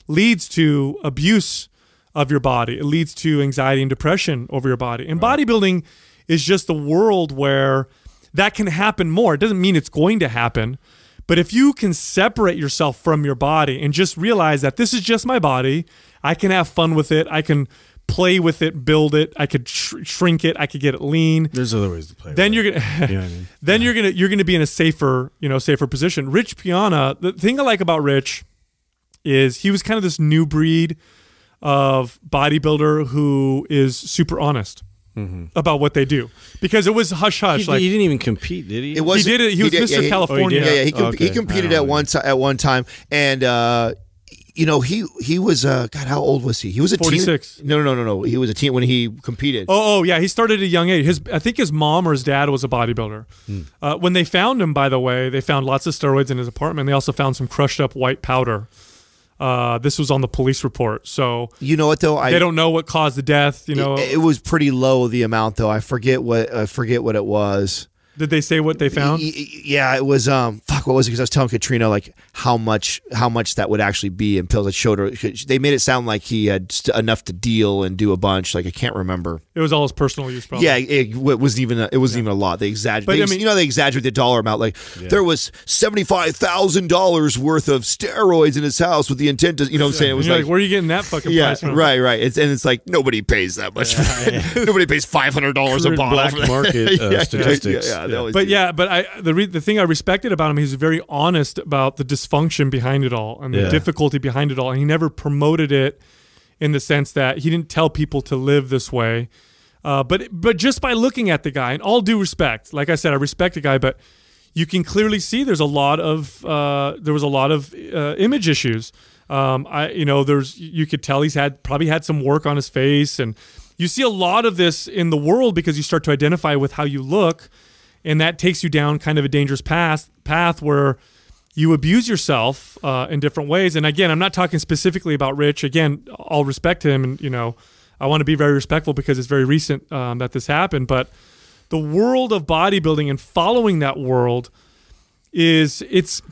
leads to abuse of your body. It leads to anxiety and depression over your body. And right. bodybuilding is just a world where that can happen more. It doesn't mean it's going to happen. But if you can separate yourself from your body and just realize that this is just my body, I can have fun with it. I can play with it, build it. I could sh shrink it. I could get it lean. There's other ways to play. Then you're gonna, you know I [LAUGHS] mean? then yeah. you're gonna you're gonna be in a safer you know safer position. Rich Piana, the thing I like about Rich is he was kind of this new breed of bodybuilder who is super honest. Mm -hmm. About what they do, because it was hush hush. He, like, he didn't even compete, did he? It was he did it. He, he was Mr. Yeah, oh, California. He, yeah, yeah. He, okay. he competed at one at one time, and uh, you know, he he was uh God, how old was he? He was a 46. teen. No, no, no, no. He was a teen when he competed. Oh, oh yeah, he started at a young age. His I think his mom or his dad was a bodybuilder. Hmm. Uh, when they found him, by the way, they found lots of steroids in his apartment. They also found some crushed up white powder. Uh, this was on the police report, so you know what though I, they don't know what caused the death. You know, it, it was pretty low the amount though. I forget what I forget what it was. Did they say what they found? Yeah, it was um fuck. What was it? Because I was telling Katrina like how much how much that would actually be in pills. I showed her. They made it sound like he had enough to deal and do a bunch. Like I can't remember. It was all his personal use. Probably. Yeah, it, it wasn't even a, it wasn't yeah. even a lot. They exaggerated. But, they, I mean, you know, they exaggerate the dollar amount. Like yeah. there was seventy five thousand dollars worth of steroids in his house with the intent to. You know, what I'm saying it was like, like, where are you getting that fucking yeah, price from? Right, right. It's, and it's like nobody pays that much. Yeah, [LAUGHS] nobody pays five hundred dollars a bottle. Black market [LAUGHS] uh, statistics. Yeah, they always. But do. yeah, but I the re- the thing I respected about him, he was very honest about the dysfunction behind it all and the difficulty behind it all, and he never promoted it in the sense that he didn't tell people to live this way. Uh, but but just by looking at the guy, and all due respect, like I said, I respect the guy, but you can clearly see there's a lot of uh, there was a lot of uh, image issues. Um, I you know there's you could tell he's had probably had some work on his face, and you see a lot of this in the world because you start to identify with how you look and that takes you down kind of a dangerous path path where you abuse yourself uh, in different ways. And again, I'm not talking specifically about Rich. Again, I'll respect him, and you know, I want to be very respectful because it's very recent um, that this happened. But the world of bodybuilding and following that world is it's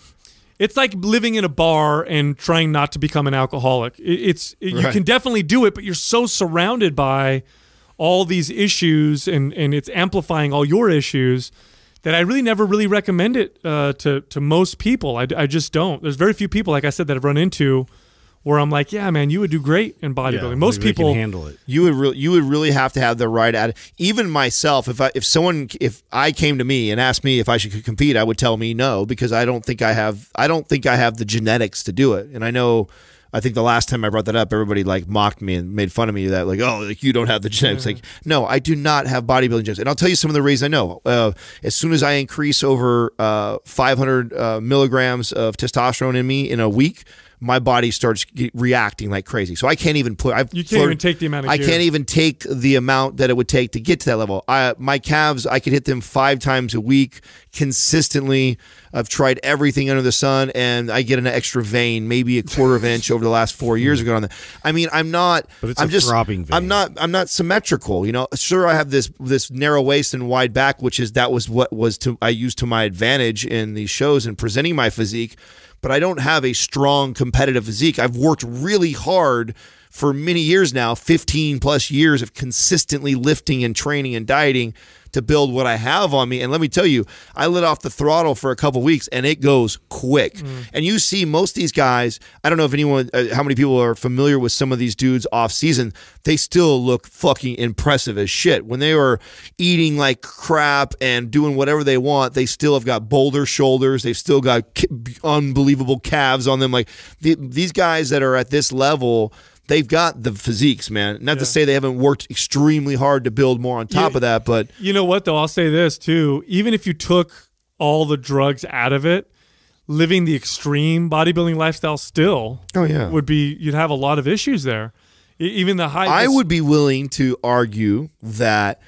it's like living in a bar and trying not to become an alcoholic. It, it's it, right. you can definitely do it, but you're so surrounded by all these issues and and it's amplifying all your issues that I really never really recommend it uh, to to most people. I, I just don't. There's very few people, like I said, that I've run into where I'm like, yeah, man, you would do great in bodybuilding. Yeah, Most people handle it. You would re- you would really have to have the right at Even myself, if I, if someone if I came to me and asked me if I should compete, I would tell me no because I don't think I have I don't think I have the genetics to do it. And I know I think the last time I brought that up, everybody like mocked me and made fun of me that like, oh, like you don't have the genetics. Mm -hmm. Like, no, I do not have bodybuilding genetics, and I'll tell you some of the reasons I know. Uh, as soon as I increase over uh, 500 uh, milligrams of testosterone in me in a week, my body starts reacting like crazy. So I can't even put. I've you can't flirted, even take the amount. I gear. can't even take the amount that it would take to get to that level. I, my calves, I could hit them five times a week consistently. I've tried everything under the sun, and I get an extra vein, maybe a quarter of an inch over the last four [LAUGHS] years ago. On that, I mean, I'm not. But it's I'm a just, throbbing vein. I'm not. I'm not symmetrical. You know, sure, I have this this narrow waist and wide back, which is that was what was to I used to my advantage in these shows and presenting my physique but I don't have a strong competitive physique. I've worked really hard for many years now, 15 plus years of consistently lifting and training and dieting to build what I have on me. And let me tell you, I let off the throttle for a couple weeks and it goes quick. Mm. And you see most of these guys, I don't know if anyone, uh, how many people are familiar with some of these dudes off season, they still look fucking impressive as shit. When they are eating like crap and doing whatever they want, they still have got bolder shoulders. They've still got unbelievable calves on them. Like the, these guys that are at this level, they've got the physiques, man. Not yeah. to say they haven't worked extremely hard to build more on top you, of that, but you know what though? I'll say this too. Even if you took all the drugs out of it, living the extreme bodybuilding lifestyle still, oh yeah, would be you'd have a lot of issues there. Even the high. I would be willing to argue that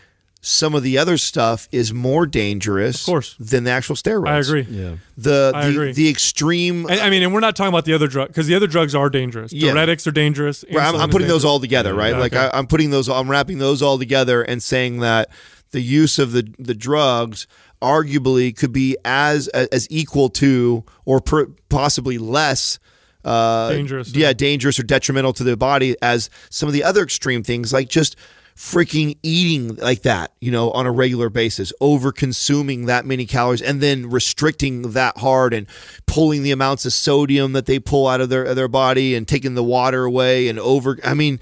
some of the other stuff is more dangerous of course. than the actual steroids. I agree. Yeah. The I the, agree. the extreme and, I mean and we're not talking about the other drug because the other drugs are dangerous. Yeah. addicts are dangerous. Right, I'm, I'm putting dangerous. those all together, right? Yeah, like okay. I, I'm putting those I'm wrapping those all together and saying that the use of the the drugs arguably could be as as equal to or per, possibly less uh, dangerous. Yeah, dangerous or detrimental to the body as some of the other extreme things like just freaking eating like that, you know, on a regular basis, over consuming that many calories and then restricting that hard and pulling the amounts of sodium that they pull out of their of their body and taking the water away and over I mean,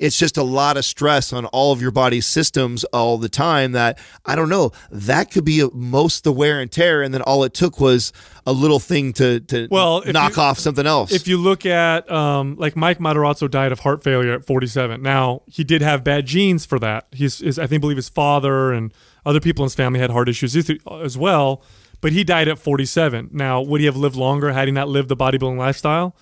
it's just a lot of stress on all of your body's systems all the time that I don't know, that could be a, most the wear and tear. And then all it took was a little thing to, to well, knock you, off something else. If you look at um, like Mike Materazzo died of heart failure at 47. Now he did have bad genes for that. He's, his, I think, believe his father and other people in his family had heart issues as well. But he died at 47. Now, would he have lived longer had he not lived the bodybuilding lifestyle?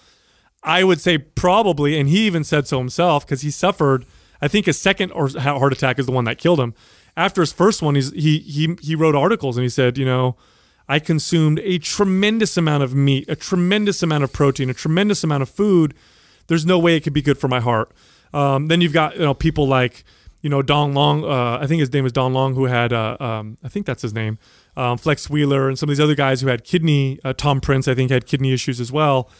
I would say probably, and he even said so himself because he suffered. I think his second or heart attack is the one that killed him. After his first one, he's, he he he wrote articles and he said, you know, I consumed a tremendous amount of meat, a tremendous amount of protein, a tremendous amount of food. There's no way it could be good for my heart. Um, then you've got you know people like you know Don Long. Uh, I think his name is Don Long, who had uh, um, I think that's his name, um, Flex Wheeler, and some of these other guys who had kidney. Uh, Tom Prince, I think, had kidney issues as well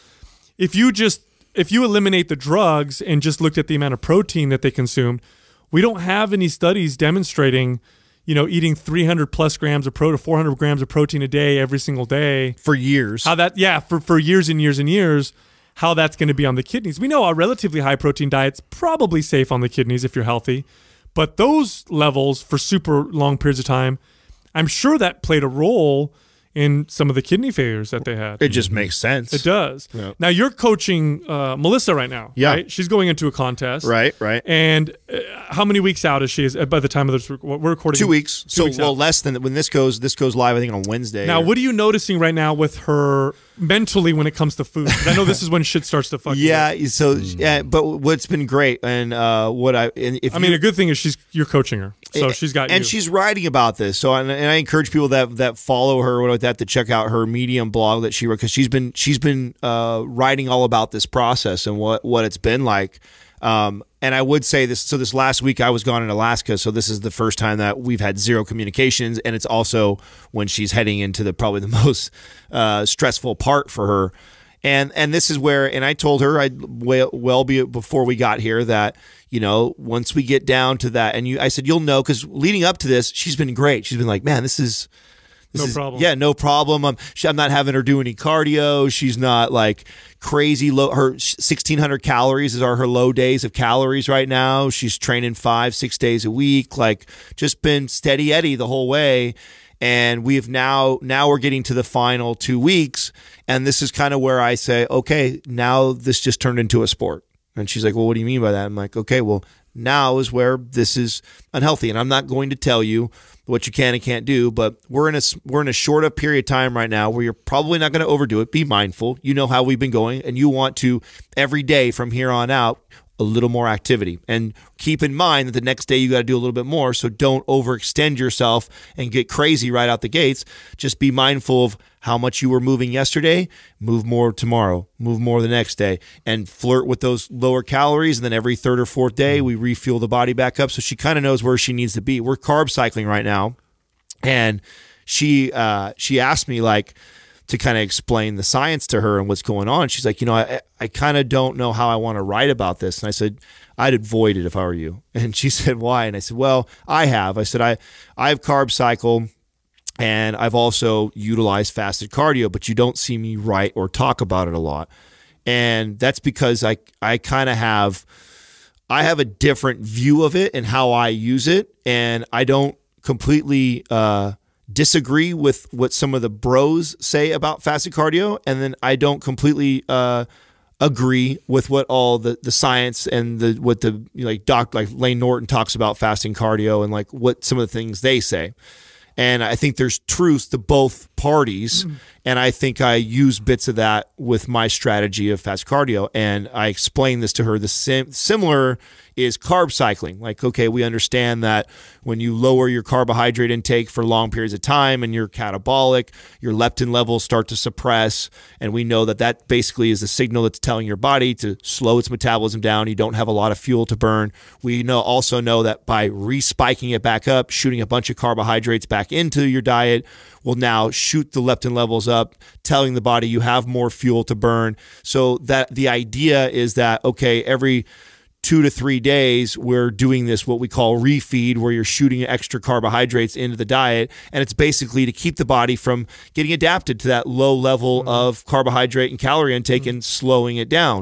if you just if you eliminate the drugs and just looked at the amount of protein that they consumed, we don't have any studies demonstrating, you know, eating 300 plus grams of protein, 400 grams of protein a day every single day for years. How that, yeah, for, for years and years and years, how that's going to be on the kidneys. We know a relatively high protein diet's probably safe on the kidneys if you're healthy, but those levels for super long periods of time, I'm sure that played a role in some of the kidney failures that they had. It just makes sense. It does. Yeah. Now you're coaching uh, Melissa right now. Yeah, right? she's going into a contest. Right, right. And uh, how many weeks out is she? Is, uh, by the time of this, we're recording two weeks. Two so weeks well, out. less than when this goes. This goes live, I think, on Wednesday. Now, or... what are you noticing right now with her mentally when it comes to food? I know this is when shit starts to fuck. [LAUGHS] yeah. Up. So, yeah. Mm. But what's been great, and uh, what I, and if I you, mean, a good thing is she's you're coaching her, so it, she's got and you. she's writing about this. So, and, and, I encourage people that that follow her. What with that to check out her Medium blog that she wrote because she's been she's been uh, writing all about this process and what what it's been like. Um, and I would say this. So this last week I was gone in Alaska, so this is the first time that we've had zero communications, and it's also when she's heading into the probably the [LAUGHS] most uh, stressful part for her. And and this is where, and I told her I well, well be, before we got here that you know once we get down to that, and you, I said you'll know because leading up to this, she's been great. She's been like, man, this is no is, problem. Yeah, no problem. I'm um, she, I'm not having her do any cardio. She's not like crazy low. Her 1600 calories is are her low days of calories right now. She's training five six days a week. Like just been steady Eddie the whole way. And we have now now we're getting to the final two weeks, and this is kind of where I say, okay, now this just turned into a sport. And she's like, well, what do you mean by that? I'm like, okay, well, now is where this is unhealthy. And I'm not going to tell you what you can and can't do, but we're in a we're in a short period of time right now where you're probably not going to overdo it. Be mindful. You know how we've been going, and you want to every day from here on out a little more activity. And keep in mind that the next day you got to do a little bit more. So don't overextend yourself and get crazy right out the gates. Just be mindful of how much you were moving yesterday, move more tomorrow, move more the next day, and flirt with those lower calories. And then every third or fourth day, mm. we refuel the body back up. So she kind of knows where she needs to be. We're carb cycling right now. And she, uh, she asked me, like, to kind of explain the science to her and what's going on. She's like, you know, I, I kind of don't know how I want to write about this. And I said, I'd avoid it if I were you. [LAUGHS] And she said, why? And I said, well, I have. I said, I, I have carb cycle and I've also utilized fasted cardio, but you don't see me write or talk about it a lot. And that's because I I kind of have I have a different view of it and how I use it, and I don't completely uh, disagree with what some of the bros say about fasted cardio, and then I don't completely uh, agree with what all the, the science and the what the like doc like Lane Norton talks about fasting cardio and like what some of the things they say. And I think there's truth to both parties. Mm. And I think I use bits of that with my strategy of fast cardio. And I explain this to her. The sim- similar is carb cycling. Like, okay, we understand that when you lower your carbohydrate intake for long periods of time and you're catabolic, your leptin levels start to suppress. And we know that that basically is the signal that's telling your body to slow its metabolism down. You don't have a lot of fuel to burn. We know also know that by respiking it back up, shooting a bunch of carbohydrates back into your diet, will now shoot the leptin levels up, telling the body you have more fuel to burn. So that the idea is that okay, every two to three days, we're doing this what we call refeed, where you're shooting extra carbohydrates into the diet. And it's basically to keep the body from getting adapted to that low level mm -hmm. of carbohydrate and calorie intake mm -hmm. and mm-hmm. slowing it down.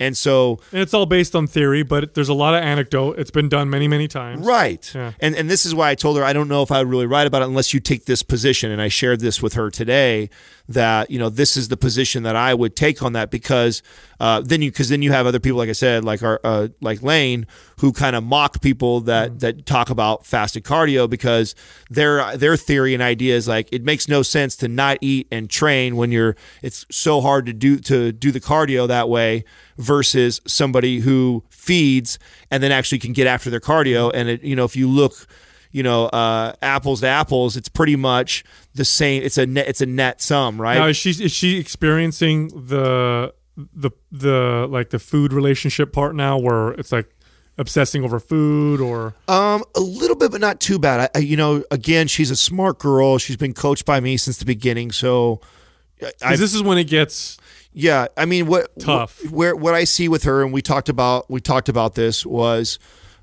And so and it's all based on theory, but there's a lot of anecdote. It's been done many, many times. Right. Yeah. And and this is why I told her I don't know if I would really write about it unless you take this position. And I shared this with her today that you know this is the position that I would take on that because uh, then you because then you have other people like I said like our uh, like Lane who kind of mock people that mm. that talk about fasted cardio because their their theory and idea is like it makes no sense to not eat and train when you're it's so hard to do to do the cardio that way versus somebody who feeds and then actually can get after their cardio mm. and it, you know if you look you know uh, apples to apples, it's pretty much the same. It's a net. It's a net sum, right? Now is she is she experiencing the the the like the food relationship part now, where it's like obsessing over food or um a little bit but not too bad I, you know again she's a smart girl she's been coached by me since the beginning so uh, this is when it gets yeah i mean what tough wh where what i see with her and we talked about we talked about this was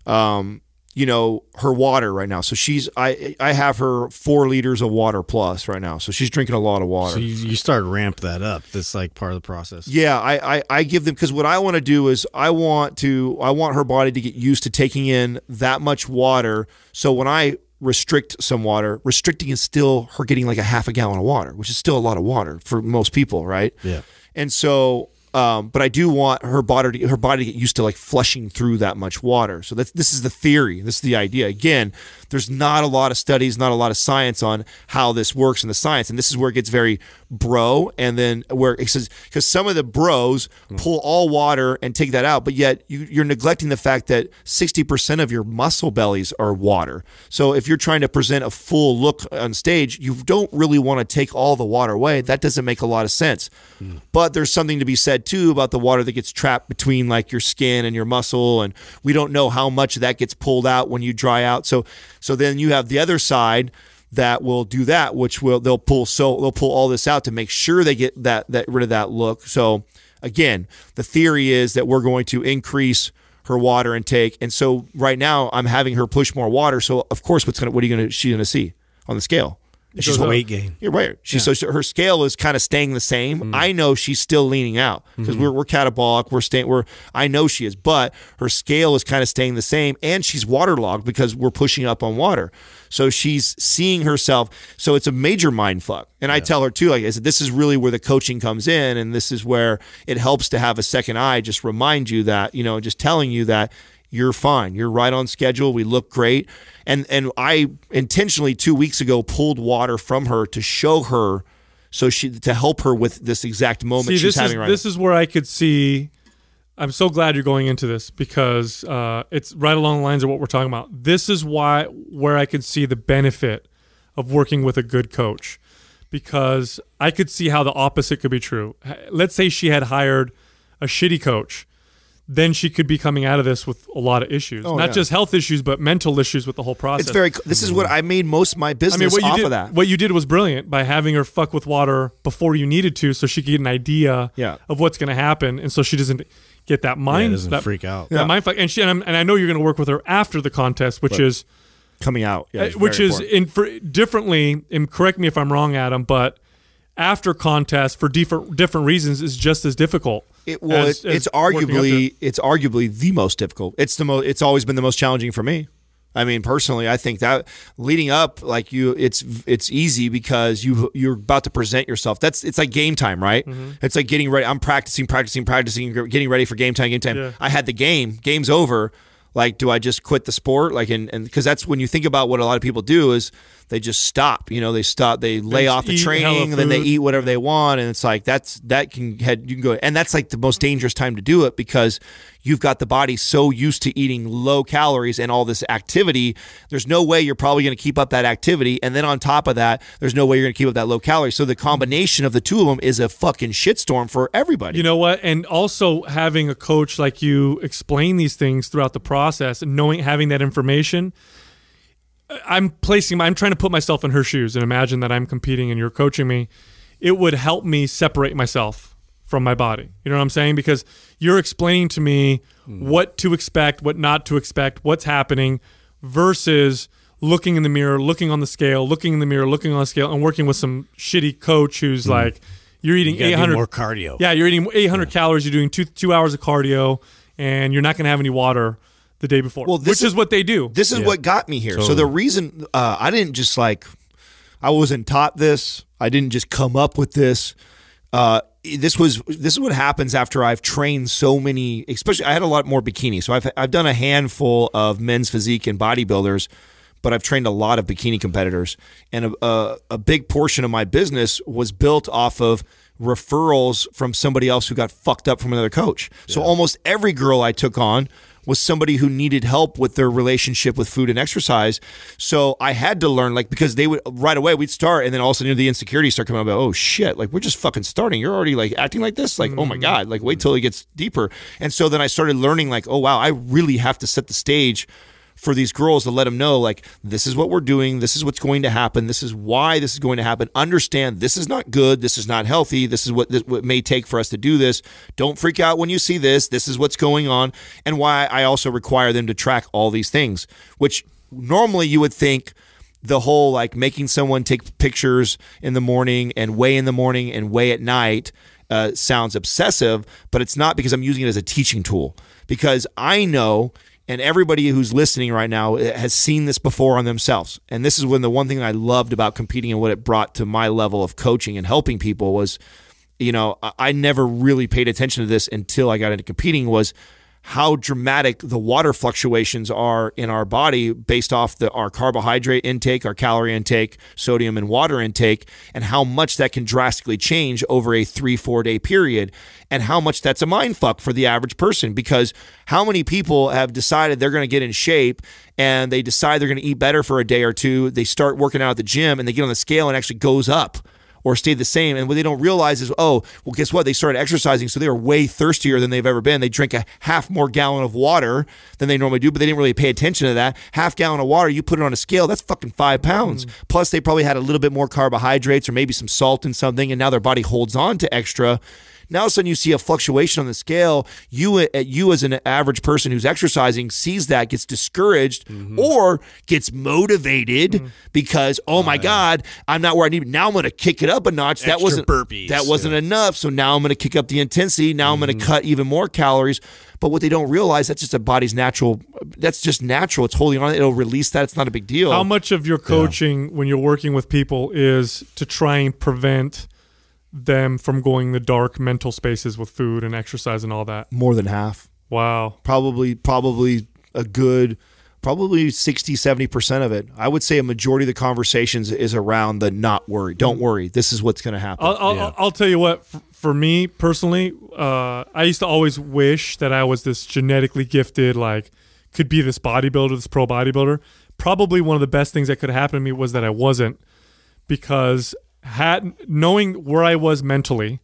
um you know her water right now. So she's I I have her four liters of water plus right now. So she's drinking a lot of water. So you, you start ramp that up. That's like part of the process. Yeah, I I, I give them because what I want to do is I want to I want her body to get used to taking in that much water. So when I restrict some water, restricting is still her getting like a half a gallon of water, which is still a lot of water for most people, right? Yeah. And so um, but I do want her body to, her body to get used to like flushing through that much water. So that's this is the theory. This is the idea. Again, there's not a lot of studies, not a lot of science on how this works in the science. And this is where it gets very bro. And then where it says, because some of the bros hmm. pull all water and take that out, but yet you, are neglecting the fact that 60% of your muscle bellies are water. So if you're trying to present a full look on stage, you don't really want to take all the water away. That doesn't make a lot of sense. Mm. But there's something to be said too about the water that gets trapped between like your skin and your muscle. And we don't know how much that gets pulled out when you dry out. So, so then you have the other side that will do that, which will they'll pull so they'll pull all this out to make sure they get that that rid of that look. So again, the theory is that we're going to increase her water intake, and so right now I'm having her push more water. So of course, what's gonna what are you gonna she's gonna see on the scale? she's weight gain. You're right. She yeah. so her scale is kind of staying the same. Mm -hmm. I know she's still leaning out because mm -hmm. we're we're catabolic. We're staying. We're I know she is, but her scale is kind of staying the same, and she's waterlogged because we're pushing up on water. So she's seeing herself. So it's a major mind fuck. And yeah. I tell her too, like I said, this is really where the coaching comes in, and this is where it helps to have a second eye, just remind you that you know, just telling you that you're fine. You're right on schedule. We look great. And and I intentionally 2 weeks ago pulled water from her to show her so she to help her with this exact moment see, she's having is, right This now. is where I could see I'm so glad you're going into this because uh, it's right along the lines of what we're talking about. This is why where I could see the benefit of working with a good coach because I could see how the opposite could be true. Let's say she had hired a shitty coach then she could be coming out of this with a lot of issues, oh, not yeah. just health issues, but mental issues with the whole process. It's very. This is what I made most of my business I mean, what you off did, of that. What you did was brilliant by having her fuck with water before you needed to, so she could get an idea yeah. of what's going to happen, and so she doesn't get that mind yeah, doesn't that, freak out. That yeah. mind fuck. And she and, and i know you're going to work with her after the contest, which but is coming out, yeah, uh, which is in, for, differently. And correct me if I'm wrong, Adam, but after contest for different different reasons is just as difficult. It, was. as, as it's arguably it's arguably the most difficult. It's the most. It's always been the most challenging for me. I mean, personally, I think that leading up, like you, it's it's easy because you you're about to present yourself. That's it's like game time, right? Mm -hmm. It's like getting ready. I'm practicing, practicing, practicing, getting ready for game time. Game time. Yeah. I had the game. Game's over like do i just quit the sport like and because that's when you think about what a lot of people do is they just stop you know they stop they lay they off the training and then they eat whatever they want and it's like that's that can head you can go and that's like the most dangerous time to do it because you've got the body so used to eating low calories and all this activity. There's no way you're probably going to keep up that activity. And then on top of that, there's no way you're going to keep up that low calorie. So the combination of the two of them is a fucking shitstorm for everybody. You know what? And also having a coach like you explain these things throughout the process and knowing, having that information. I'm placing, I'm trying to put myself in her shoes and imagine that I'm competing and you're coaching me. It would help me separate myself from my body. You know what I'm saying? Because you're explaining to me mm. what to expect, what not to expect, what's happening versus looking in the mirror, looking on the scale, looking in the mirror, looking on the scale and working with some shitty coach who's mm. like you're eating you 800 more cardio. Yeah, you're eating 800 yeah. calories, you're doing 2 2 hours of cardio and you're not going to have any water the day before. Well, this is, is, what they do. This is yeah. what got me here. Totally. So the reason uh, I didn't just like I wasn't taught this, I didn't just come up with this. Uh, this was this is what happens after I've trained so many. Especially, I had a lot more bikini, so I've I've done a handful of men's physique and bodybuilders, but I've trained a lot of bikini competitors, and a, a, a big portion of my business was built off of referrals from somebody else who got fucked up from another coach. Yeah. So almost every girl I took on was somebody who needed help with their relationship with food and exercise. So I had to learn, like, because they would right away we'd start, and then all of a sudden the insecurities start coming up. About, oh shit! Like we're just fucking starting. You're already like acting like this. Like oh my mm-hmm. god! Like wait till it gets deeper. And so then I started learning, like oh wow, I really have to set the stage for these girls to let them know, like, this is what we're doing. This is what's going to happen. This is why this is going to happen. Understand this is not good. This is not healthy. This is what, this, what may take for us to do this. Don't freak out when you see this. This is what's going on. And why I also require them to track all these things, which normally you would think the whole like making someone take pictures in the morning and weigh in the morning and weigh at night uh, sounds obsessive, but it's not because I'm using it as a teaching tool. Because I know and everybody who's listening right now eh, has seen this before on themselves. And this is when the one thing I loved about competing and what it brought to my level of coaching and helping people was, you know, I never really paid attention to this until I got into competing was how dramatic the water fluctuations are in our body based off the, our carbohydrate intake, our calorie intake, sodium and water intake, and how much that can drastically change over a three, four day period, and how much that's a mind fuck for the average person. Because how many people have decided they're going to get in shape and they decide they're going to eat better for a day or two? They start working out at the gym and they get on the scale and actually goes up or stayed the same. And what they don't realize is, oh, well, guess what? They started exercising, so they were way thirstier than they've ever been. They drink a half more gallon of water than they normally do, but they didn't really pay attention to that. Half gallon of water, you put it on a scale, that's fucking five pounds. Mm. Plus, they probably had a little bit more carbohydrates or maybe some salt in something, and now their body holds on to extra now all of a sudden you see a fluctuation on the scale. You, uh, you as an average person who's exercising sees that, gets discouraged, mm-hmm. or gets motivated mm-hmm. because oh, oh my yeah. god, I'm not where I need. Now I'm going to kick it up a notch. Extra that wasn't burpees. That wasn't yeah. enough. So now I'm going to kick up the intensity. Now mm-hmm. I'm going to cut even more calories. But what they don't realize that's just a body's natural. That's just natural. It's holding on. It'll release that. It's not a big deal. How much of your coaching yeah. when you're working with people is to try and prevent them from going the dark mental spaces with food and exercise and all that? More than half. Wow. Probably, probably a good, probably 60, 70% of it. I would say a majority of the conversations is around the not worry. Don't worry. This is what's going to happen. I'll, I'll, yeah. I'll, tell you what, for me personally, uh, I used to always wish that I was this genetically gifted, like, could be this bodybuilder, this pro bodybuilder. Probably one of the best things that could happen to me was that I wasn't because had knowing where I was mentally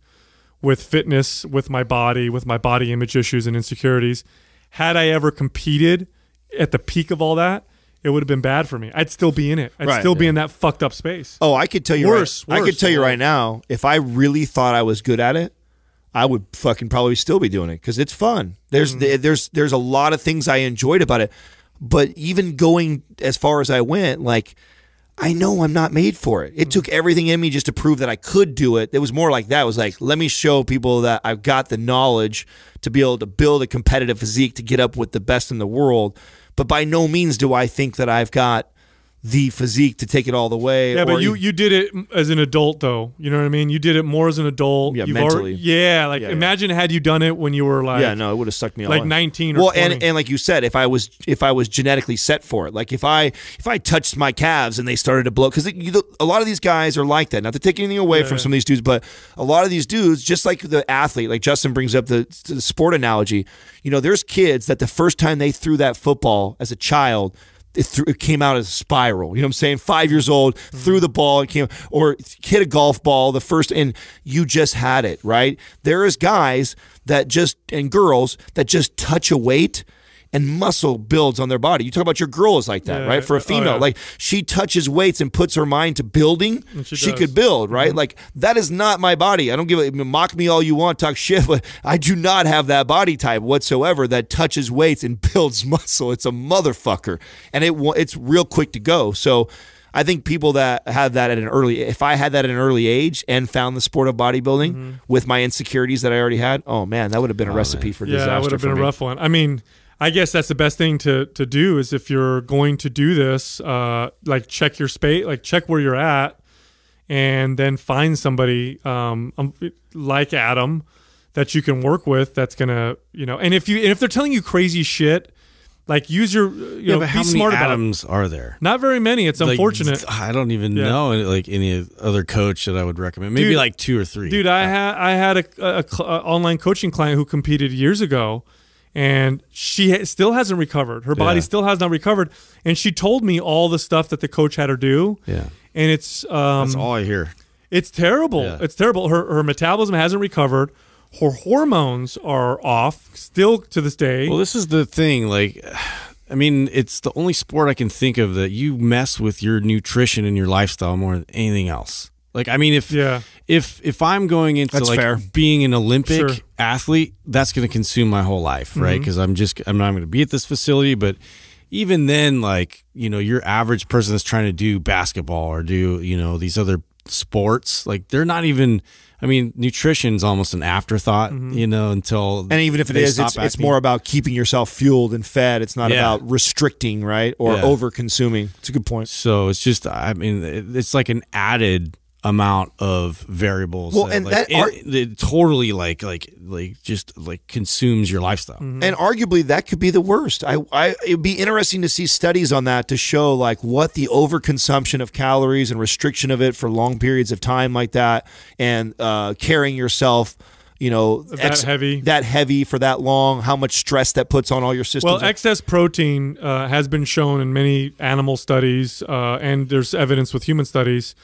with fitness, with my body, with my body image issues and insecurities, had I ever competed at the peak of all that, it would have been bad for me. I'd still be in it. I'd right, still yeah. be in that fucked up space. Oh, I could tell you worse. Right, worse I could tell you right now, if I really thought I was good at it, I would fucking probably still be doing it because it's fun. There's mm. there's there's a lot of things I enjoyed about it, but even going as far as I went, like I know I'm not made for it. It mm -hmm. took everything in me just to prove that I could do it. It was more like that. It was like, let me show people that I've got the knowledge to be able to build a competitive physique to get up with the best in the world. But by no means do I think that I've got the physique to take it all the way. Yeah, but you, you did it as an adult though. You know what I mean? You did it more as an adult. Yeah, You've mentally. Already, yeah, like yeah, imagine yeah. had you done it when you were like Yeah, no, it would have sucked me like all 19 Well, 20. and and like you said, if I was if I was genetically set for it. Like if I if I touched my calves and they started to blow cuz a lot of these guys are like that. Not to take anything away yeah, from some of these dudes, but a lot of these dudes just like the athlete, like Justin brings up the, the sport analogy. You know, there's kids that the first time they threw that football as a child, it, it, came out as a spiral. You know what I'm saying? Five years old, mm -hmm. threw the ball, and came or hit a golf ball the first, and you just had it right. There is guys that just and girls that just touch a weight and muscle builds on their body. You talk about your girl is like that, yeah, right? For a oh, female, oh, yeah. like she touches weights and puts her mind to building. And she, she could build, right? Mm -hmm. Like that is not my body. I don't give a mock me all you want, talk shit, [LAUGHS] but I do not have that body type whatsoever that touches weights and [LAUGHS] builds muscle. It's a motherfucker, and it it's real quick to go. So. I think people that have that at an early if I had that at an early age and found the sport of bodybuilding mm -hmm. with my insecurities that I already had, oh man, that would have been a oh, recipe man. for disaster. Yeah, would have been a rough one. I mean, I guess that's the best thing to to do is if you're going to do this, uh, like check your space, like check where you're at, and then find somebody um, um, like Adam that you can work with. That's gonna you know, and if you and if they're telling you crazy shit. Like use your you yeah, know but how many Adams are there? Not very many. It's like, unfortunate. I don't even yeah. know like any other coach that I would recommend. Maybe dude, like two or three. Dude, I uh, had I had a, a, a uh, online coaching client who competed years ago, and she ha- still hasn't recovered. Her body yeah. still has not recovered, and she told me all the stuff that the coach had her do. Yeah, and it's um, that's all I hear. It's terrible. Yeah. It's terrible. Her her metabolism hasn't recovered. Her hormones are off still to this day. Well, this is the thing. Like, [SIGHS] I mean, it's the only sport I can think of that you mess with your nutrition and your lifestyle more than anything else. Like, I mean, if yeah if if I'm going into that's like fair. being an Olympic sure. athlete, that's going to consume my whole life, right? Because mm-hmm. I'm just I'm not going to be at this facility, but even then, like you know, your average person that's trying to do basketball or do you know these other sports, like they're not even. I mean, nutrition's almost an afterthought, mm -hmm. you know, until and even if it is, it's, it's, more about keeping yourself fueled and fed. It's not yeah. about restricting, right, or yeah. over consuming. It's a good point. So it's just, I mean, it's like an added amount of variables well, that, and like, that ar- it, it, totally like like like just like consumes your lifestyle mm-hmm. and arguably that could be the worst i i it'd be interesting to see studies on that to show like what the overconsumption of calories and restriction of it for long periods of time like that and uh carrying yourself you know that ex- heavy that heavy for that long how much stress that puts on all your systems well excess protein uh, has been shown in many animal studies uh, and there's evidence with human studies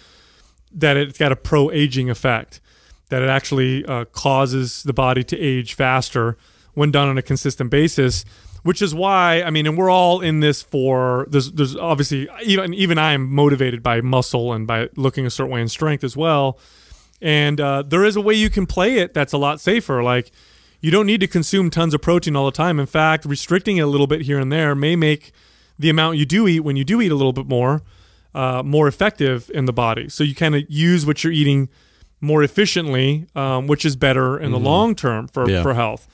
that it's got a pro aging effect, that it actually uh, causes the body to age faster when done on a consistent basis. Which is why I mean, and we're all in this for there's there's obviously even even I am motivated by muscle and by looking a certain way and strength as well. And uh, there is a way you can play it that's a lot safer. Like you don't need to consume tons of protein all the time. In fact, restricting it a little bit here and there may make the amount you do eat when you do eat a little bit more uh, more effective in the body. So you kind of use what you're eating more efficiently, um, which is better in mm-hmm. the long term for, yeah. for health.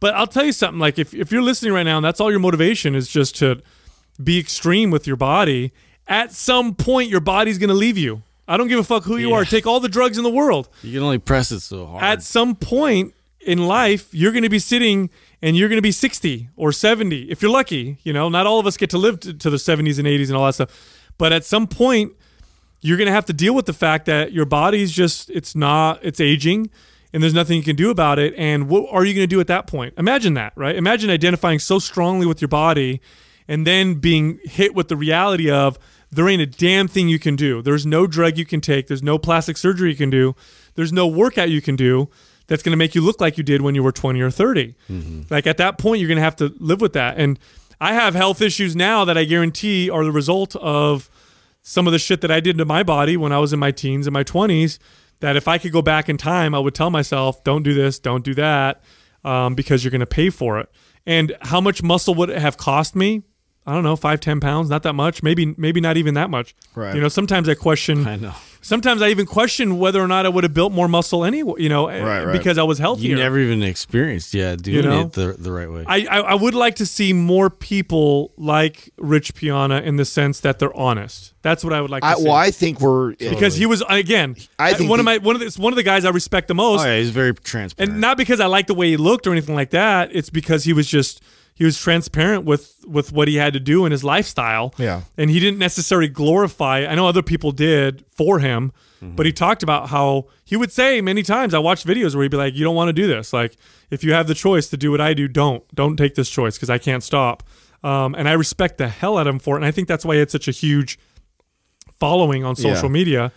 But I'll tell you something like if, if you're listening right now and that's all your motivation is just to be extreme with your body, at some point your body's going to leave you. I don't give a fuck who yeah. you are. Take all the drugs in the world. You can only press it so hard. At some point in life, you're going to be sitting and you're going to be 60 or 70 if you're lucky. You know, not all of us get to live to, to the 70s and 80s and all that stuff but at some point, you're going to have to deal with the fact that your body's just it's not it's aging and there's nothing you can do about it and what are you going to do at that point imagine that right imagine identifying so strongly with your body and then being hit with the reality of there ain't a damn thing you can do there's no drug you can take there's no plastic surgery you can do there's no workout you can do that's going to make you look like you did when you were 20 or 30 mm -hmm. like at that point you're going to have to live with that and I have health issues now that I guarantee are the result of some of the shit that I did to my body when I was in my teens and my 20s. That if I could go back in time, I would tell myself, don't do this, don't do that, um, because you're going to pay for it. And how much muscle would it have cost me? I don't know, five, ten pounds, not that much, maybe, maybe not even that much. Right. You know, sometimes I question. [LAUGHS] I know. Sometimes I even question whether or not I would have built more muscle anyway. You know, eh, right, right. because I was healthier. You never even experienced, yeah, doing you know? it the, the right way. I, I, I would like to see more people like Rich Piana in the sense that they're honest. That's what I would like. to I, see. Well, I think we're because totally. he was again. I think one he, of my one of the, one of the guys I respect the oh, most. Oh yeah, he's very transparent, and not because I like the way he looked or anything like that. It's because he was just he was transparent with with what he had to do in his lifestyle. Yeah. And he didn't necessarily glorify. I know other people did for him, mm-hmm. but he talked about how he would say many times I watched videos where he'd be like, "You don't want to do this. Like, if you have the choice to do what I do, don't. Don't take this choice because I can't stop." Um, and I respect the hell out of him for it. And I think that's why he had such a huge following on social yeah. media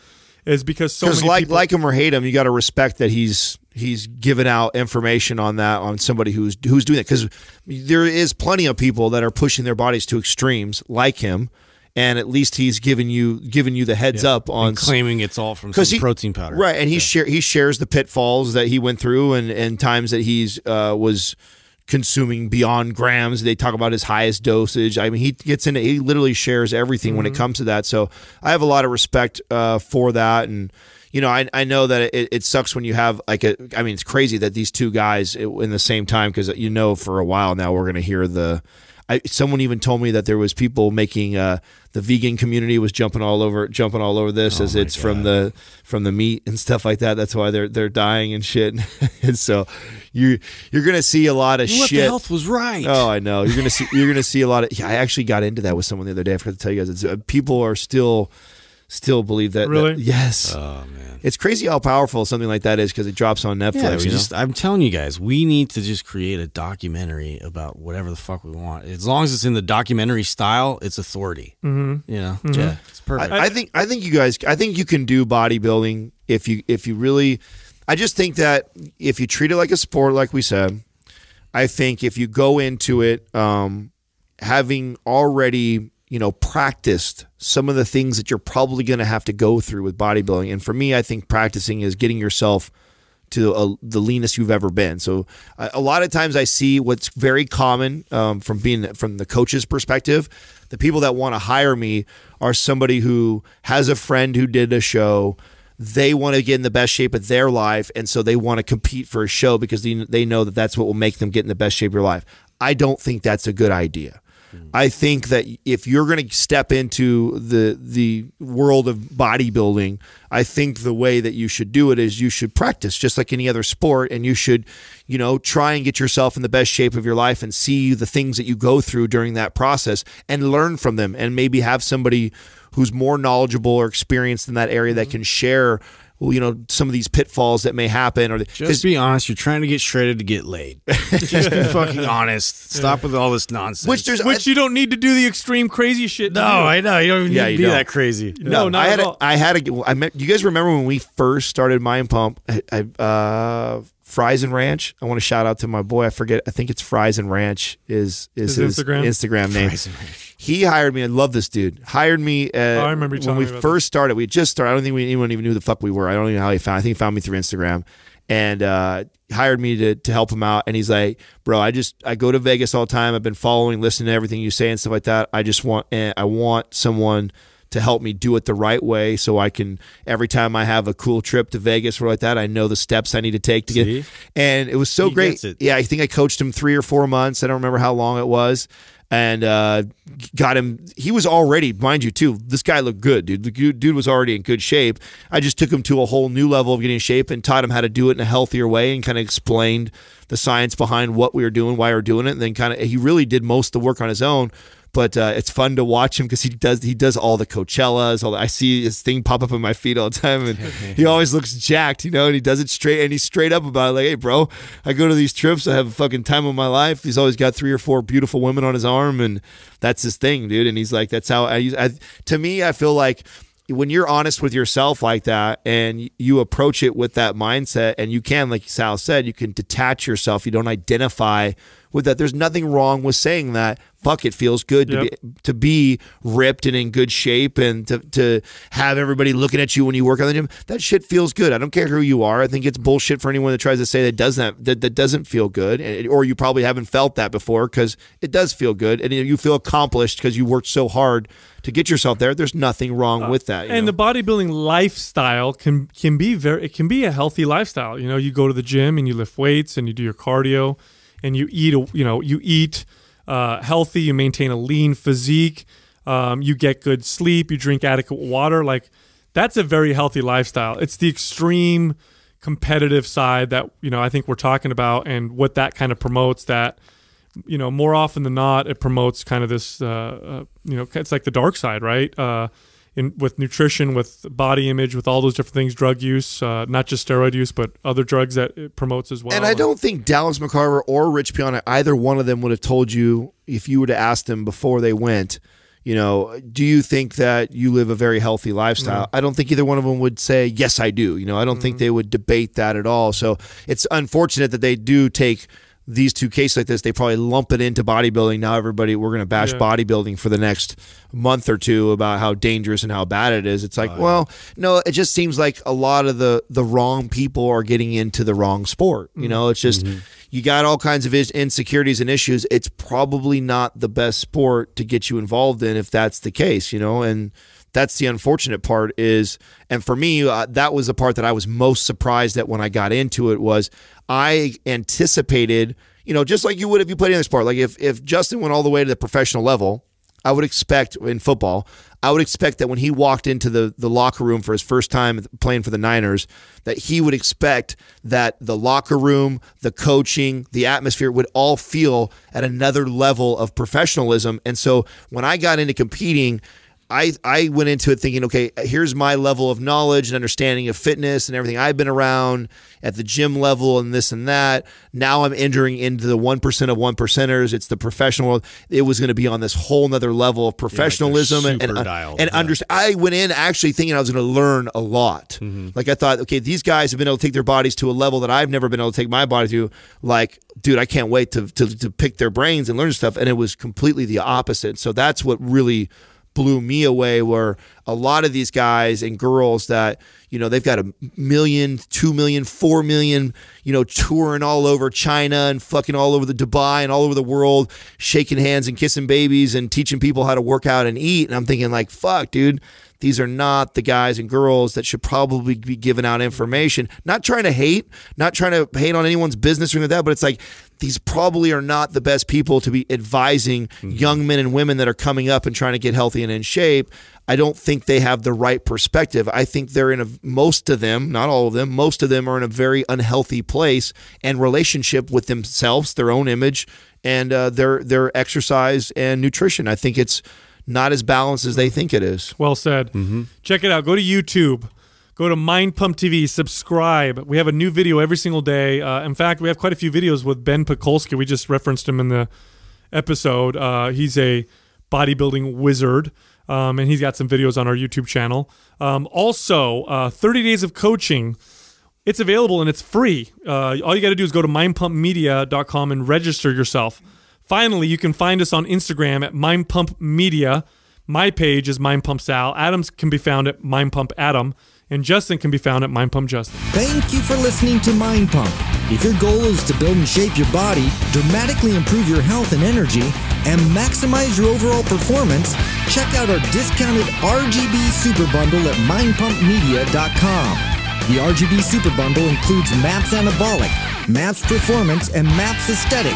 is because so many like people, like him or hate him, you got to respect that he's he's given out information on that on somebody who's who's doing it because there is plenty of people that are pushing their bodies to extremes like him and at least he's giving you giving you the heads yeah. up on and claiming it's all from some he, protein powder, right? And he yeah. share he shares the pitfalls that he went through and and times that he's uh, was consuming beyond grams. They talk about his highest dosage. I mean, he gets into he literally shares everything mm-hmm. when it mm-hmm. comes to that. So I have a lot of respect uh, for that and you know, I, I know that it, it sucks when you have like a. I mean, it's crazy that these two guys in the same time because uh, you know for a while now we're going to hear the. I, someone even told me that there was people making uh, the vegan community was jumping all over jumping all over this oh as it's God. from the from the meat and stuff like that. That's why they're they're dying and shit. [LAUGHS] and so you you're gonna see a lot of what shit. The health was right. Oh, I know. You're gonna see you're gonna see a lot of. Yeah, I actually got into that with someone the other day. I forgot to tell you guys. It's, uh, people are still still believe that. Really? That, yes. Oh man, it's crazy how powerful something like that is because it drops on Netflix. Yeah, just, I'm telling you guys, we need to just create a documentary about whatever the fuck we want. As long as it's in the documentary style, it's authority. Mm-hmm. You know? Mm-hmm. Yeah, it's perfect. I, I think I think you guys, I think you can do bodybuilding if you if you really. I just think that if you treat it like a sport, like we said, I think if you go into it um, having already you know, practiced some of the things that you're probably going to have to go through with bodybuilding. And for me, I think practicing is getting yourself to a, the leanest you've ever been. So a lot of times I see what's very common um, from being from the coach's perspective. The people that want to hire me are somebody who has a friend who did a show they want to get in the best shape of their life and so they want to compete for a show because they, they know that that's what will make them get in the best shape of your life i don't think that's a good idea I think that if you're going to step into the the world of bodybuilding, I think the way that you should do it is you should practice just like any other sport and you should, you know, try and get yourself in the best shape of your life and see the things that you go through during that process and learn from them and maybe have somebody who's more knowledgeable or experienced in that area that mm-hmm. can share you know some of these pitfalls that may happen or the, just be honest you're trying to get shredded to get laid [LAUGHS] just be fucking honest stop with all this nonsense which there's which I, you don't need to do the extreme crazy shit no i know you don't even yeah, need to be don't. that crazy no, no not i had at all. A, i had a i met you guys remember when we first started mind pump i, I uh Fries and Ranch. I want to shout out to my boy. I forget. I think it's Fries and Ranch is is his, his Instagram, Instagram name. He hired me. I love this dude. Hired me. At, oh, I remember when we first started. We just started. I don't think anyone even knew who the fuck we were. I don't even know how he found. I think he found me through Instagram, and uh, hired me to to help him out. And he's like, "Bro, I just I go to Vegas all the time. I've been following, listening to everything you say and stuff like that. I just want I want someone." to help me do it the right way so I can every time I have a cool trip to Vegas or like that, I know the steps I need to take to See? get and it was so he great. Yeah, I think I coached him three or four months. I don't remember how long it was. And uh, got him. He was already, mind you, too. This guy looked good, dude. The dude was already in good shape. I just took him to a whole new level of getting shape and taught him how to do it in a healthier way and kind of explained the science behind what we were doing, why we are doing it, and then kind of he really did most of the work on his own but uh, it's fun to watch him because he does he does all the Coachellas. All the, I see his thing pop up in my feed all the time, and [LAUGHS] he always looks jacked, you know. And he does it straight, and he's straight up about it, like, "Hey, bro, I go to these trips, I have a fucking time of my life." He's always got three or four beautiful women on his arm, and that's his thing, dude. And he's like, "That's how I use." I, to me, I feel like when you're honest with yourself like that and you approach it with that mindset and you can like sal said you can detach yourself you don't identify with that. There's nothing wrong with saying that. Fuck, it feels good to be to be ripped and in good shape, and to to have everybody looking at you when you work on the gym. That shit feels good. I don't care who you are. I think it's bullshit for anyone that tries to say that doesn't that that doesn't feel good, or you probably haven't felt that before because it does feel good, and you feel accomplished because you worked so hard to get yourself there. There's nothing wrong uh, with that. And know? the bodybuilding lifestyle can can be very it can be a healthy lifestyle. You know, you go to the gym and you lift weights and you do your cardio and you eat, you know, you eat uh, healthy, you maintain a lean physique, um, you get good sleep, you drink adequate water. Like that's a very healthy lifestyle. It's the extreme competitive side that you know I think we're talking about, and what that kind of promotes. That you know more often than not, it promotes kind of this. Uh, uh, you know, it's like the dark side, right? Uh, in with nutrition, with body image, with all those different things, drug use, uh, not just steroid use, but other drugs that it promotes as well. And I don't think Dallas McCarver or Rich Piana, either one of them would have told you if you were to ask them before they went, you know, do you think that you live a very healthy lifestyle? Mm-hmm. I don't think either one of them would say, yes, I do. You know, I don't mm-hmm. think they would debate that at all. So it's unfortunate that they do take – these two cases like this, they probably lump it into bodybuilding. Now everybody, we're going to bash yeah. bodybuilding for the next month or two about how dangerous and how bad it is. It's like, oh, well, no, it just seems like a lot of the the wrong people are getting into the wrong sport. You know, it's just mm -hmm. you got all kinds of insecurities and issues. It's probably not the best sport to get you involved in if that's the case. You know, and that's the unfortunate part is and for me uh, that was the part that i was most surprised at when i got into it was i anticipated you know just like you would if you played in this part like if, if justin went all the way to the professional level i would expect in football i would expect that when he walked into the, the locker room for his first time playing for the niners that he would expect that the locker room the coaching the atmosphere would all feel at another level of professionalism and so when i got into competing I, I went into it thinking, okay, here's my level of knowledge and understanding of fitness and everything I've been around at the gym level and this and that. Now I'm entering into the 1% of 1%ers. It's the professional world. It was going to be on this whole nother level of professionalism yeah, like and, and, uh, and yeah. understand. I went in actually thinking I was going to learn a lot. Mm -hmm. Like I thought, okay, these guys have been able to take their bodies to a level that I've never been able to take my body to. Like, dude, I can't wait to, to, to pick their brains and learn stuff. And it was completely the opposite. So that's what really blew me away were a lot of these guys and girls that you know they've got a million two million four million you know touring all over china and fucking all over the dubai and all over the world shaking hands and kissing babies and teaching people how to work out and eat and i'm thinking like fuck dude these are not the guys and girls that should probably be giving out information. Not trying to hate, not trying to hate on anyone's business or anything like that, but it's like these probably are not the best people to be advising mm-hmm. young men and women that are coming up and trying to get healthy and in shape. I don't think they have the right perspective. I think they're in a most of them, not all of them, most of them are in a very unhealthy place and relationship with themselves, their own image, and uh, their their exercise and nutrition. I think it's not as balanced as they mm-hmm. think it is. Well said. Mm -hmm. Check it out. Go to YouTube. Go to Mind Pump TV, subscribe. We have a new video every single day. Uh, in fact, we have quite a few videos with Ben Pekulski. We just referenced him in the episode. Uh, he's a bodybuilding wizard, um, and he's got some videos on our YouTube channel. Um, also, uh, 30 Days of Coaching. It's available and it's free. Uh, all you got to do is go to mindpumpmedia.com and register yourself. Finally, you can find us on Instagram at Mind Pump Media. My page is Mind Pump Sal. Adams can be found at Mind Pump Adam and Justin can be found at Mind Pump Justin. Thank you for listening to Mind Pump. If your goal is to build and shape your body, dramatically improve your health and energy, and maximize your overall performance, check out our discounted RGB Super Bundle at mindpumpmedia.com. The RGB Super Bundle includes MAPS Anabolic, MAPS Performance, and MAPS Aesthetic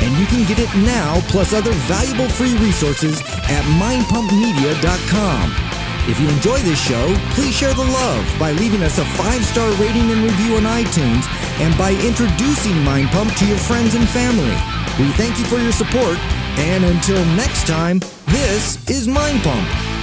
and you can get it now plus other valuable free resources at mindpumpmedia.com. If you enjoy this show, please share the love by leaving us a five-star rating and review on iTunes and by introducing Mind Pump to your friends and family. We thank you for your support, and until next time, this is Mind Pump.